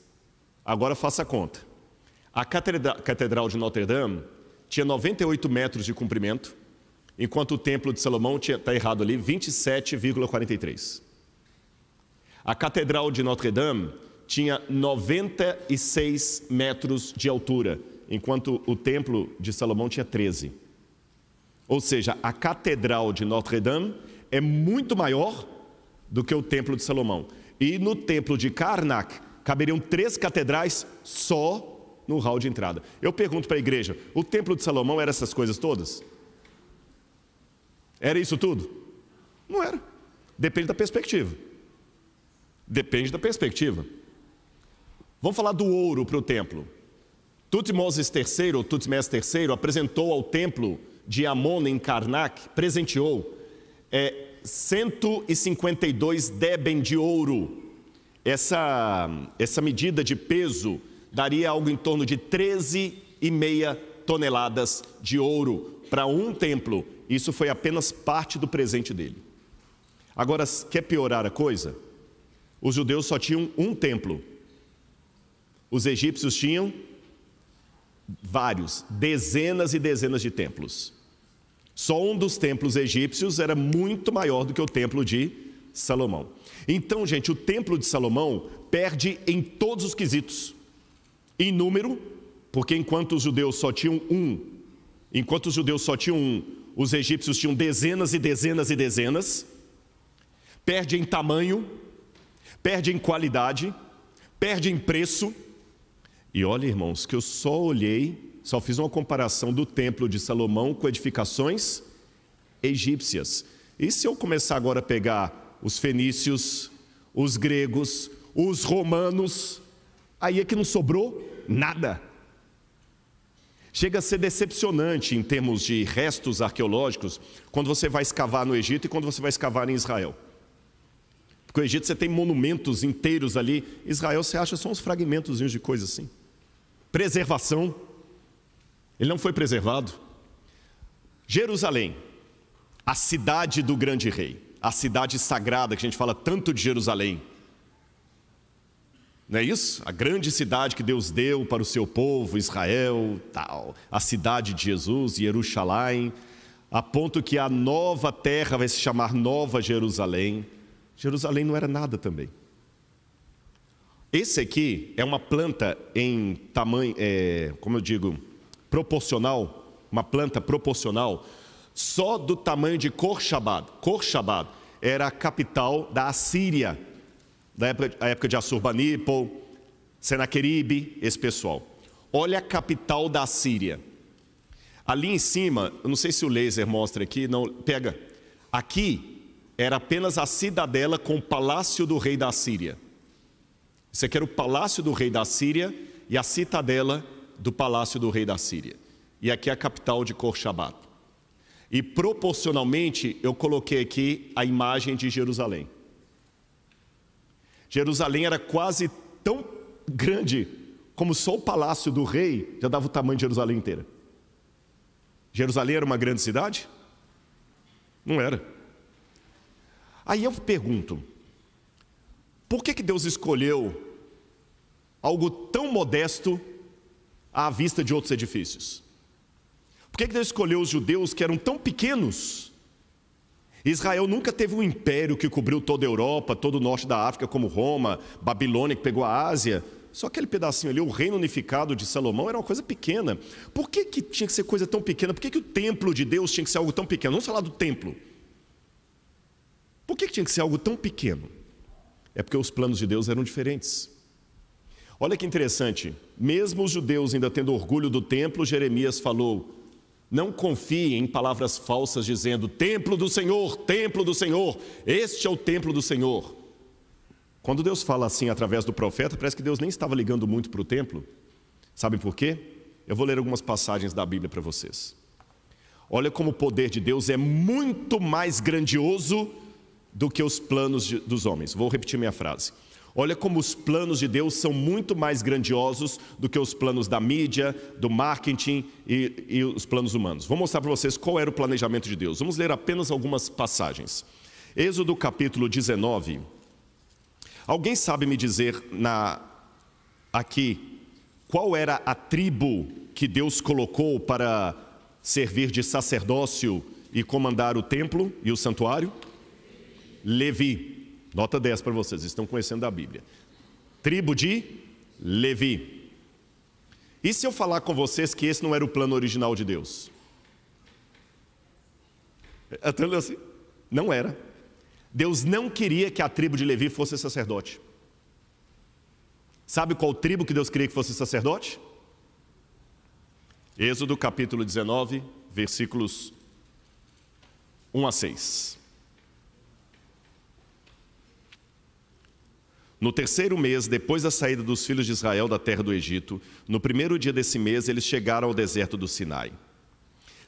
Agora faça a conta. A Catedral de Notre-Dame tinha 98 metros de comprimento, enquanto o Templo de Salomão está errado ali, 27,43. A Catedral de Notre-Dame tinha 96 metros de altura, enquanto o Templo de Salomão tinha 13. Ou seja, a Catedral de Notre-Dame é muito maior do que o Templo de Salomão. E no Templo de Karnak caberiam três catedrais só no hall de entrada. Eu pergunto para a igreja: o Templo de Salomão era essas coisas todas? Era isso tudo? Não era. Depende da perspectiva. Depende da perspectiva. Vamos falar do ouro para o templo. Tutmoses III, ou Tutmés III, apresentou ao templo de Amon em Karnak, presenteou é, 152 deben de ouro. Essa, essa medida de peso daria algo em torno de 13,5 toneladas de ouro para um templo. Isso foi apenas parte do presente dele. Agora, quer piorar a coisa? Os judeus só tinham um templo. Os egípcios tinham vários, dezenas e dezenas de templos. Só um dos templos egípcios era muito maior do que o templo de Salomão. Então, gente, o templo de Salomão perde em todos os quesitos. Em número, porque enquanto os judeus só tinham um, enquanto os judeus só tinham um, os egípcios tinham dezenas e dezenas e dezenas. Perde em tamanho, perde em qualidade, perde em preço. E olha, irmãos, que eu só olhei, só fiz uma comparação do templo de Salomão com edificações egípcias. E se eu começar agora a pegar os fenícios, os gregos, os romanos, aí é que não sobrou nada. Chega a ser decepcionante em termos de restos arqueológicos quando você vai escavar no Egito e quando você vai escavar em Israel. Porque o Egito você tem monumentos inteiros ali, Israel você acha só uns fragmentos de coisa assim. Preservação, ele não foi preservado. Jerusalém, a cidade do grande rei, a cidade sagrada que a gente fala tanto de Jerusalém. Não é isso? A grande cidade que Deus deu para o seu povo, Israel, tal, a cidade de Jesus, Jerusalém, a ponto que a nova terra vai se chamar Nova Jerusalém Jerusalém não era nada também. Esse aqui é uma planta em tamanho, é, como eu digo, proporcional, uma planta proporcional, só do tamanho de Corchabad. Corchabad era a capital da Assíria, da época, a época de Assurbanipal, Senaqueribe, esse pessoal. Olha a capital da Assíria. Ali em cima, eu não sei se o laser mostra aqui, não, pega. Aqui era apenas a cidadela com o palácio do rei da Síria. Isso aqui era o palácio do rei da Síria e a citadela do palácio do rei da Síria. E aqui é a capital de Corchabat. E proporcionalmente eu coloquei aqui a imagem de Jerusalém. Jerusalém era quase tão grande como só o palácio do rei já dava o tamanho de Jerusalém inteira. Jerusalém era uma grande cidade? Não era. Aí eu pergunto: por que, que Deus escolheu algo tão modesto à vista de outros edifícios? Por que, que Deus escolheu os judeus que eram tão pequenos? Israel nunca teve um império que cobriu toda a Europa, todo o norte da África, como Roma, Babilônia, que pegou a Ásia. Só aquele pedacinho ali, o reino unificado de Salomão, era uma coisa pequena. Por que, que tinha que ser coisa tão pequena? Por que, que o templo de Deus tinha que ser algo tão pequeno? Vamos falar do templo. Por que tinha que ser algo tão pequeno? É porque os planos de Deus eram diferentes. Olha que interessante, mesmo os judeus ainda tendo orgulho do templo, Jeremias falou: não confiem em palavras falsas dizendo: Templo do Senhor, templo do Senhor, este é o templo do Senhor. Quando Deus fala assim através do profeta, parece que Deus nem estava ligando muito para o templo. Sabe por quê? Eu vou ler algumas passagens da Bíblia para vocês. Olha como o poder de Deus é muito mais grandioso do que os planos de, dos homens. Vou repetir minha frase. Olha como os planos de Deus são muito mais grandiosos do que os planos da mídia, do marketing e, e os planos humanos. Vou mostrar para vocês qual era o planejamento de Deus. Vamos ler apenas algumas passagens. Êxodo capítulo 19. Alguém sabe me dizer na, aqui qual era a tribo que Deus colocou para servir de sacerdócio e comandar o templo e o santuário? Levi. Nota 10 para vocês, estão conhecendo a Bíblia. Tribo de Levi. E se eu falar com vocês que esse não era o plano original de Deus? É, tá assim, não era. Deus não queria que a tribo de Levi fosse sacerdote. Sabe qual tribo que Deus queria que fosse sacerdote? Êxodo capítulo 19, versículos 1 a 6. No terceiro mês, depois da saída dos filhos de Israel da terra do Egito, no primeiro dia desse mês, eles chegaram ao deserto do Sinai.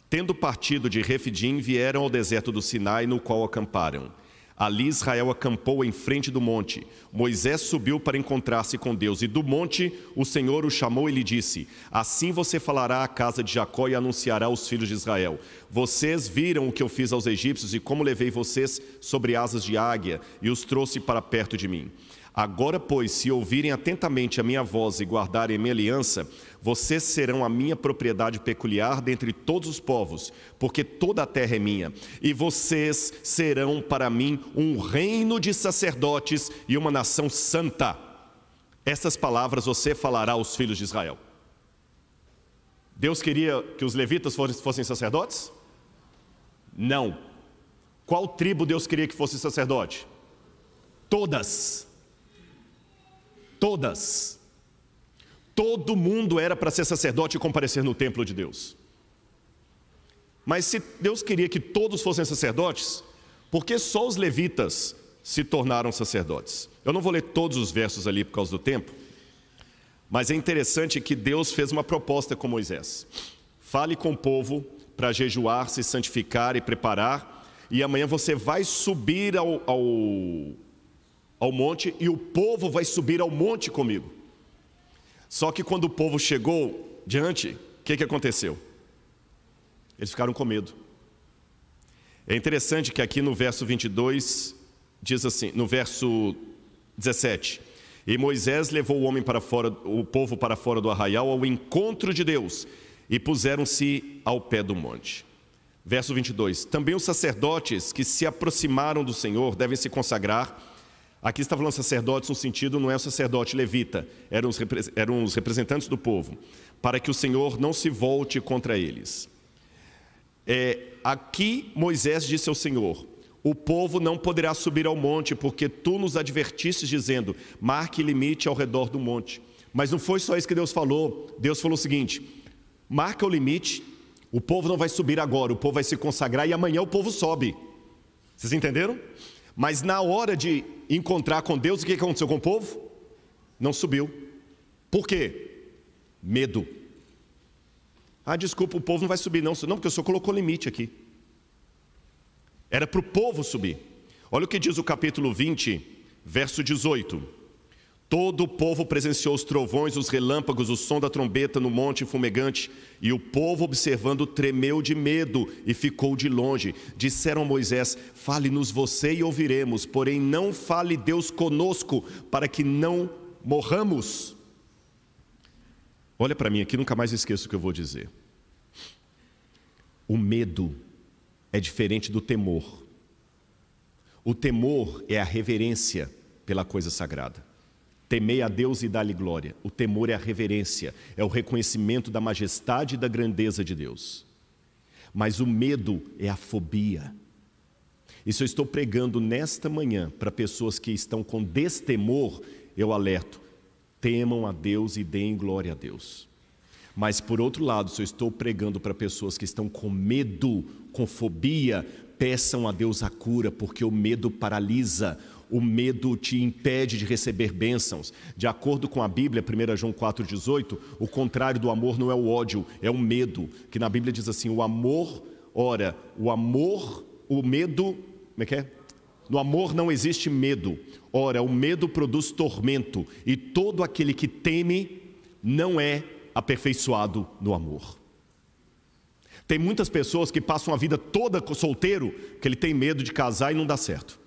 Tendo partido de Refidim, vieram ao deserto do Sinai, no qual acamparam. Ali Israel acampou em frente do monte. Moisés subiu para encontrar-se com Deus, e do monte o Senhor o chamou e lhe disse: Assim você falará à casa de Jacó e anunciará aos filhos de Israel: Vocês viram o que eu fiz aos egípcios e como levei vocês sobre asas de águia e os trouxe para perto de mim. Agora, pois, se ouvirem atentamente a minha voz e guardarem a minha aliança, vocês serão a minha propriedade peculiar dentre todos os povos, porque toda a terra é minha. E vocês serão para mim um reino de sacerdotes e uma nação santa. Essas palavras você falará aos filhos de Israel. Deus queria que os levitas fossem sacerdotes? Não. Qual tribo Deus queria que fosse sacerdote? Todas. Todas. Todo mundo era para ser sacerdote e comparecer no templo de Deus. Mas se Deus queria que todos fossem sacerdotes, por que só os levitas se tornaram sacerdotes? Eu não vou ler todos os versos ali por causa do tempo, mas é interessante que Deus fez uma proposta com Moisés: fale com o povo para jejuar, se santificar e preparar, e amanhã você vai subir ao, ao ao monte e o povo vai subir ao monte comigo. Só que quando o povo chegou diante, o que, que aconteceu? Eles ficaram com medo. É interessante que aqui no verso 22 diz assim, no verso 17, e Moisés levou o homem para fora, o povo para fora do arraial ao encontro de Deus, e puseram-se ao pé do monte. Verso 22. Também os sacerdotes que se aproximaram do Senhor devem se consagrar Aqui está falando sacerdotes no sentido, não é o sacerdote levita, eram os, eram os representantes do povo, para que o Senhor não se volte contra eles. É, aqui Moisés disse ao Senhor: O povo não poderá subir ao monte, porque tu nos advertiste dizendo: marque limite ao redor do monte. Mas não foi só isso que Deus falou. Deus falou o seguinte: marca o limite, o povo não vai subir agora, o povo vai se consagrar e amanhã o povo sobe. Vocês entenderam? Mas na hora de encontrar com Deus, o que aconteceu com o povo? Não subiu. Por quê? Medo. Ah, desculpa, o povo não vai subir, não. Não, porque o senhor colocou limite aqui. Era para o povo subir. Olha o que diz o capítulo 20, verso 18. Todo o povo presenciou os trovões, os relâmpagos, o som da trombeta no monte fumegante, e o povo observando tremeu de medo e ficou de longe. Disseram a Moisés: Fale-nos você e ouviremos, porém não fale Deus conosco, para que não morramos. Olha para mim aqui, nunca mais esqueço o que eu vou dizer. O medo é diferente do temor. O temor é a reverência pela coisa sagrada. Temei a Deus e dá-lhe glória. O temor é a reverência, é o reconhecimento da majestade e da grandeza de Deus. Mas o medo é a fobia. Isso eu estou pregando nesta manhã para pessoas que estão com destemor, eu alerto: temam a Deus e deem glória a Deus. Mas por outro lado, se eu estou pregando para pessoas que estão com medo, com fobia, peçam a Deus a cura, porque o medo paralisa, o medo te impede de receber bênçãos. De acordo com a Bíblia, 1 João 4,18, o contrário do amor não é o ódio, é o medo. Que na Bíblia diz assim: o amor, ora, o amor, o medo, como é que é? No amor não existe medo. Ora, o medo produz tormento, e todo aquele que teme não é aperfeiçoado no amor. Tem muitas pessoas que passam a vida toda solteiro, que ele tem medo de casar e não dá certo.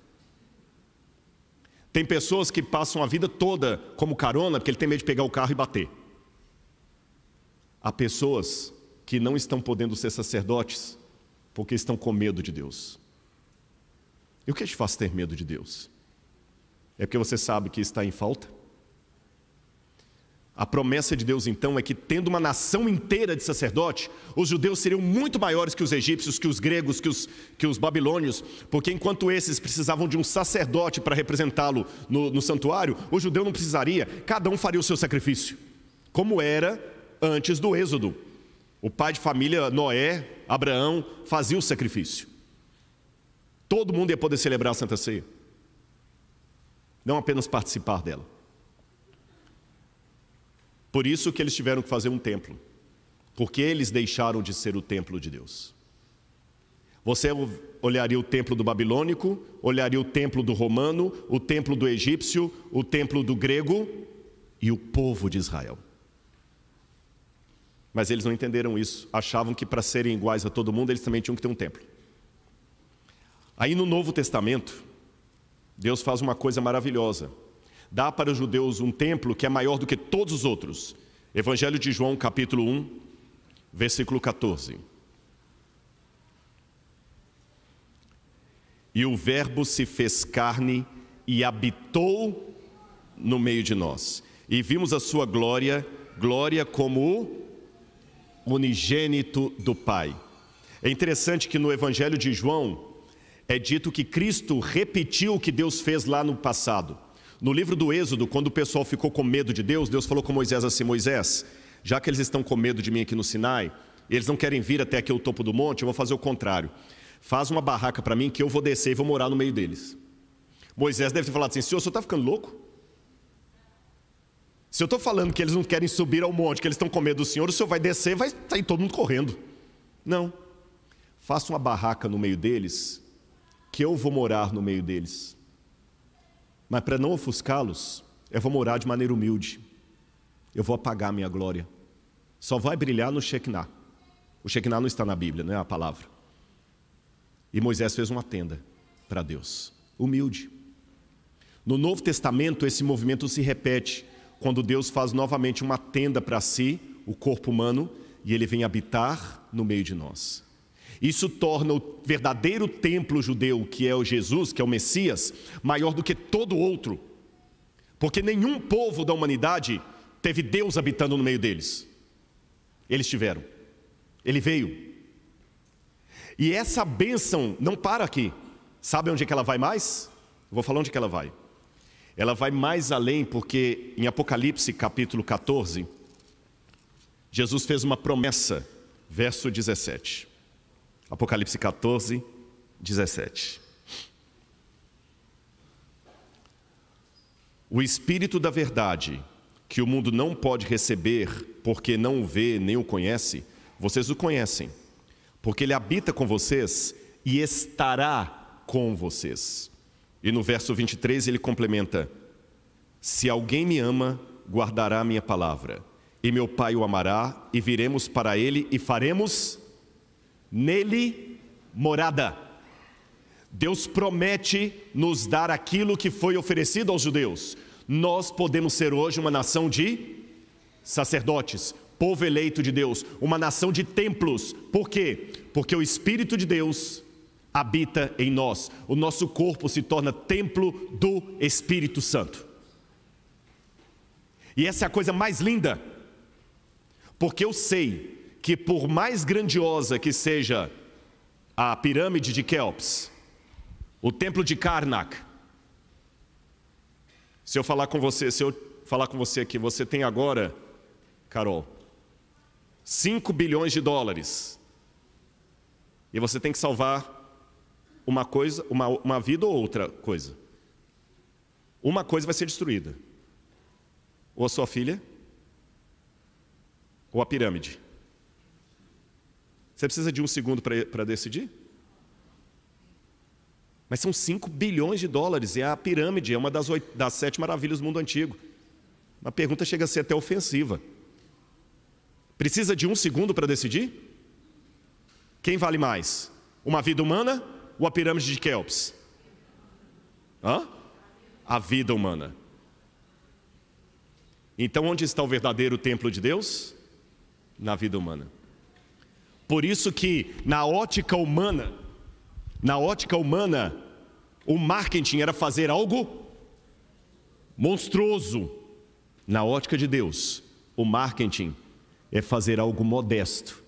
Tem pessoas que passam a vida toda como carona porque ele tem medo de pegar o carro e bater. Há pessoas que não estão podendo ser sacerdotes porque estão com medo de Deus. E o que te faz ter medo de Deus? É porque você sabe que está em falta? A promessa de Deus, então, é que, tendo uma nação inteira de sacerdote, os judeus seriam muito maiores que os egípcios, que os gregos, que os, que os babilônios, porque enquanto esses precisavam de um sacerdote para representá-lo no, no santuário, o judeu não precisaria, cada um faria o seu sacrifício, como era antes do Êxodo. O pai de família, Noé, Abraão, fazia o sacrifício. Todo mundo ia poder celebrar a Santa Ceia, não apenas participar dela. Por isso que eles tiveram que fazer um templo, porque eles deixaram de ser o templo de Deus. Você olharia o templo do babilônico, olharia o templo do romano, o templo do egípcio, o templo do grego e o povo de Israel. Mas eles não entenderam isso, achavam que para serem iguais a todo mundo, eles também tinham que ter um templo. Aí no Novo Testamento, Deus faz uma coisa maravilhosa dá para os judeus um templo que é maior do que todos os outros. Evangelho de João, capítulo 1, versículo 14. E o Verbo se fez carne e habitou no meio de nós. E vimos a sua glória, glória como o unigênito do Pai. É interessante que no Evangelho de João é dito que Cristo repetiu o que Deus fez lá no passado. No livro do Êxodo, quando o pessoal ficou com medo de Deus, Deus falou com Moisés assim: Moisés, já que eles estão com medo de mim aqui no Sinai, eles não querem vir até aqui ao topo do monte, eu vou fazer o contrário. Faz uma barraca para mim que eu vou descer e vou morar no meio deles. Moisés deve ter falado assim: Senhor, o senhor está ficando louco? Se eu estou falando que eles não querem subir ao monte, que eles estão com medo do Senhor, o Senhor vai descer e vai sair todo mundo correndo. Não. Faça uma barraca no meio deles, que eu vou morar no meio deles. Mas para não ofuscá-los, eu vou morar de maneira humilde. Eu vou apagar minha glória. Só vai brilhar no Shekinah. O Shekinah não está na Bíblia, não é a palavra. E Moisés fez uma tenda para Deus, humilde. No Novo Testamento, esse movimento se repete quando Deus faz novamente uma tenda para si, o corpo humano, e ele vem habitar no meio de nós. Isso torna o verdadeiro templo judeu, que é o Jesus, que é o Messias, maior do que todo outro, porque nenhum povo da humanidade teve Deus habitando no meio deles. Eles tiveram, ele veio. E essa bênção não para aqui, sabe onde é que ela vai mais? vou falar onde é que ela vai. Ela vai mais além, porque em Apocalipse capítulo 14, Jesus fez uma promessa, verso 17. Apocalipse 14, 17. O Espírito da Verdade, que o mundo não pode receber porque não o vê nem o conhece, vocês o conhecem, porque ele habita com vocês e estará com vocês. E no verso 23 ele complementa: Se alguém me ama, guardará minha palavra, e meu Pai o amará, e viremos para ele e faremos nele morada. Deus promete nos dar aquilo que foi oferecido aos judeus. Nós podemos ser hoje uma nação de sacerdotes, povo eleito de Deus, uma nação de templos. Por quê? Porque o Espírito de Deus habita em nós. O nosso corpo se torna templo do Espírito Santo. E essa é a coisa mais linda, porque eu sei que, por mais grandiosa que seja a pirâmide de Kelps, o templo de Karnak, se eu falar com você, se eu falar com você aqui, você tem agora, Carol, 5 bilhões de dólares. E você tem que salvar uma coisa, uma, uma vida ou outra coisa. Uma coisa vai ser destruída. Ou a sua filha, ou a pirâmide. Você precisa de um segundo para decidir? Mas são 5 bilhões de dólares, é a pirâmide, é uma das, oito, das sete maravilhas do mundo antigo. A pergunta chega a ser até ofensiva. Precisa de um segundo para decidir? Quem vale mais? Uma vida humana ou a pirâmide de Kelps? Hã? A vida humana. Então, onde está o verdadeiro templo de Deus? Na vida humana. Por isso que na ótica humana, na ótica humana, o marketing era fazer algo monstruoso. Na ótica de Deus, o marketing é fazer algo modesto,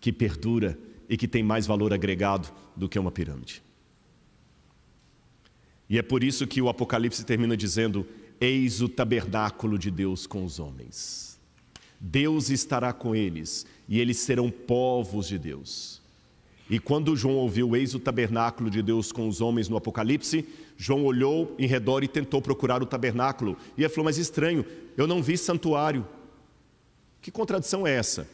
que perdura e que tem mais valor agregado do que uma pirâmide. E é por isso que o Apocalipse termina dizendo: Eis o tabernáculo de Deus com os homens. Deus estará com eles e eles serão povos de Deus. E quando João ouviu, eis o tabernáculo de Deus com os homens no Apocalipse, João olhou em redor e tentou procurar o tabernáculo. E ele falou, mas estranho, eu não vi santuário. Que contradição é essa?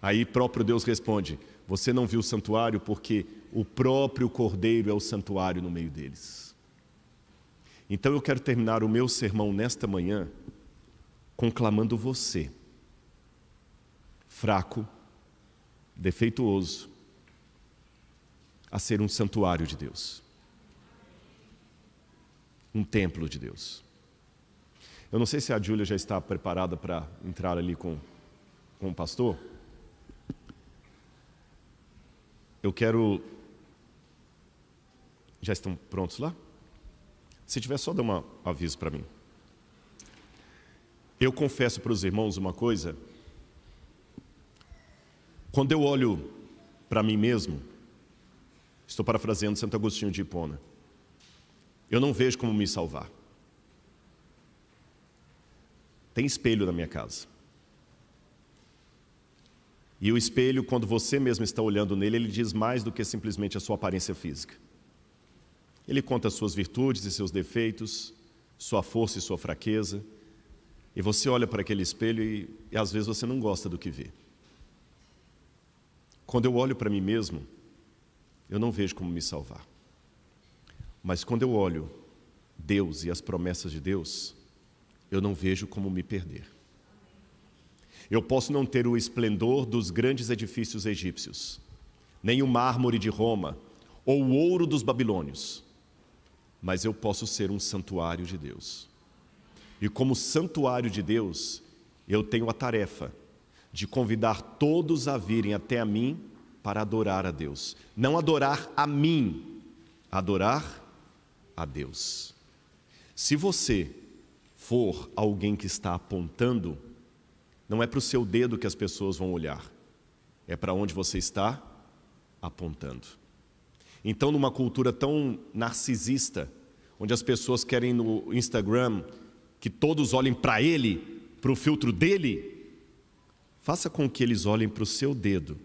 Aí próprio Deus responde, você não viu o santuário porque o próprio Cordeiro é o santuário no meio deles. Então eu quero terminar o meu sermão nesta manhã conclamando você fraco, defeituoso, a ser um santuário de Deus, um templo de Deus. Eu não sei se a Júlia já está preparada para entrar ali com, com o pastor. Eu quero. Já estão prontos lá? Se tiver, só dá um aviso para mim. Eu confesso para os irmãos uma coisa quando eu olho para mim mesmo, estou parafraseando Santo Agostinho de Hipona, eu não vejo como me salvar. Tem espelho na minha casa. E o espelho, quando você mesmo está olhando nele, ele diz mais do que simplesmente a sua aparência física. Ele conta as suas virtudes e seus defeitos, sua força e sua fraqueza. E você olha para aquele espelho e, e às vezes você não gosta do que vê. Quando eu olho para mim mesmo, eu não vejo como me salvar. Mas quando eu olho Deus e as promessas de Deus, eu não vejo como me perder. Eu posso não ter o esplendor dos grandes edifícios egípcios, nem o mármore de Roma, ou o ouro dos babilônios, mas eu posso ser um santuário de Deus. E como santuário de Deus, eu tenho a tarefa de convidar todos a virem até a mim para adorar a Deus. Não adorar a mim, adorar a Deus. Se você for alguém que está apontando, não é para o seu dedo que as pessoas vão olhar, é para onde você está apontando. Então, numa cultura tão narcisista, onde as pessoas querem no Instagram que todos olhem para ele, para o filtro dele, Faça com que eles olhem para o seu dedo,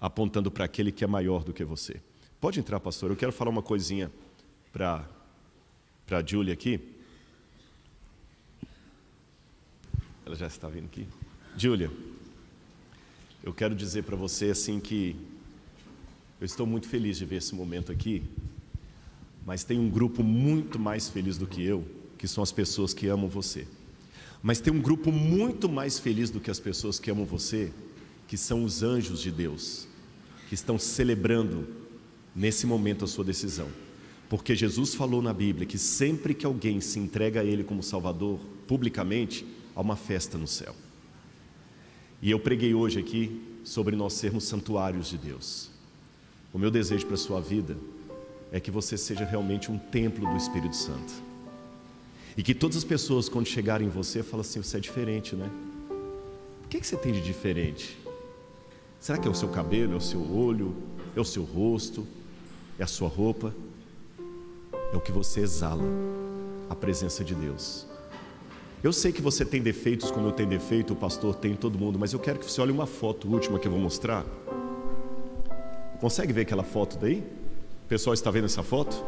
apontando para aquele que é maior do que você. Pode entrar, pastor, eu quero falar uma coisinha para a Julia aqui. Ela já está vindo aqui. Julia, eu quero dizer para você assim que eu estou muito feliz de ver esse momento aqui, mas tem um grupo muito mais feliz do que eu, que são as pessoas que amam você. Mas tem um grupo muito mais feliz do que as pessoas que amam você, que são os anjos de Deus, que estão celebrando nesse momento a sua decisão. Porque Jesus falou na Bíblia que sempre que alguém se entrega a Ele como Salvador, publicamente, há uma festa no céu. E eu preguei hoje aqui sobre nós sermos santuários de Deus. O meu desejo para a sua vida é que você seja realmente um templo do Espírito Santo. E que todas as pessoas, quando chegarem em você, falam assim: você é diferente, né? O que, é que você tem de diferente? Será que é o seu cabelo, é o seu olho, é o seu rosto, é a sua roupa? É o que você exala, a presença de Deus. Eu sei que você tem defeitos, como eu tenho defeito, o pastor tem, todo mundo, mas eu quero que você olhe uma foto última que eu vou mostrar. Consegue ver aquela foto daí? O pessoal está vendo essa foto?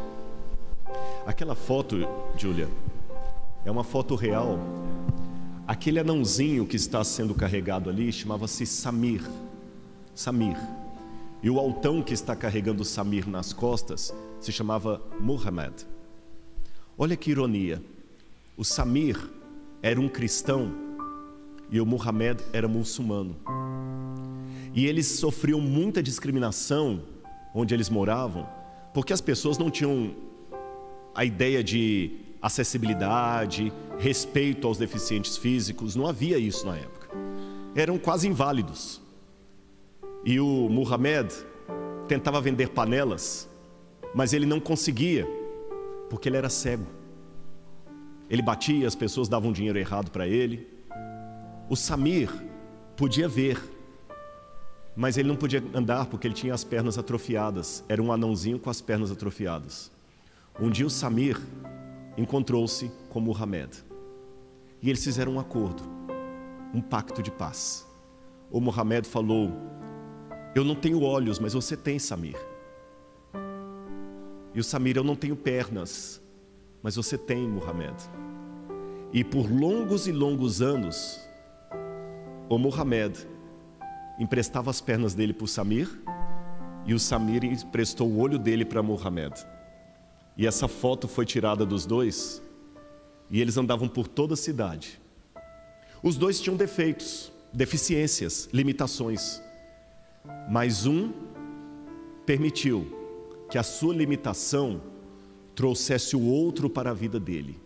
Aquela foto, Julia, é uma foto real. Aquele anãozinho que está sendo carregado ali chamava-se Samir. Samir. E o altão que está carregando Samir nas costas se chamava Muhammad. Olha que ironia. O Samir era um cristão e o Muhammad era muçulmano. E eles sofriam muita discriminação onde eles moravam, porque as pessoas não tinham a ideia de acessibilidade, respeito aos deficientes físicos, não havia isso na época. Eram quase inválidos. E o Muhammad tentava vender panelas, mas ele não conseguia, porque ele era cego. Ele batia, as pessoas davam dinheiro errado para ele. O Samir podia ver, mas ele não podia andar porque ele tinha as pernas atrofiadas. Era um anãozinho com as pernas atrofiadas. Um dia o Samir encontrou-se com Muhammad. E eles fizeram um acordo, um pacto de paz. O Muhammad falou: Eu não tenho olhos, mas você tem, Samir. E o Samir, eu não tenho pernas, mas você tem, Muhammad. E por longos e longos anos, o Muhammad emprestava as pernas dele para o Samir e o Samir emprestou o olho dele para Muhammad. E essa foto foi tirada dos dois. E eles andavam por toda a cidade. Os dois tinham defeitos, deficiências, limitações. Mas um permitiu que a sua limitação trouxesse o outro para a vida dele.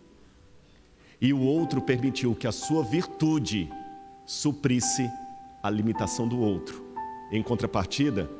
E o outro permitiu que a sua virtude suprisse a limitação do outro. Em contrapartida,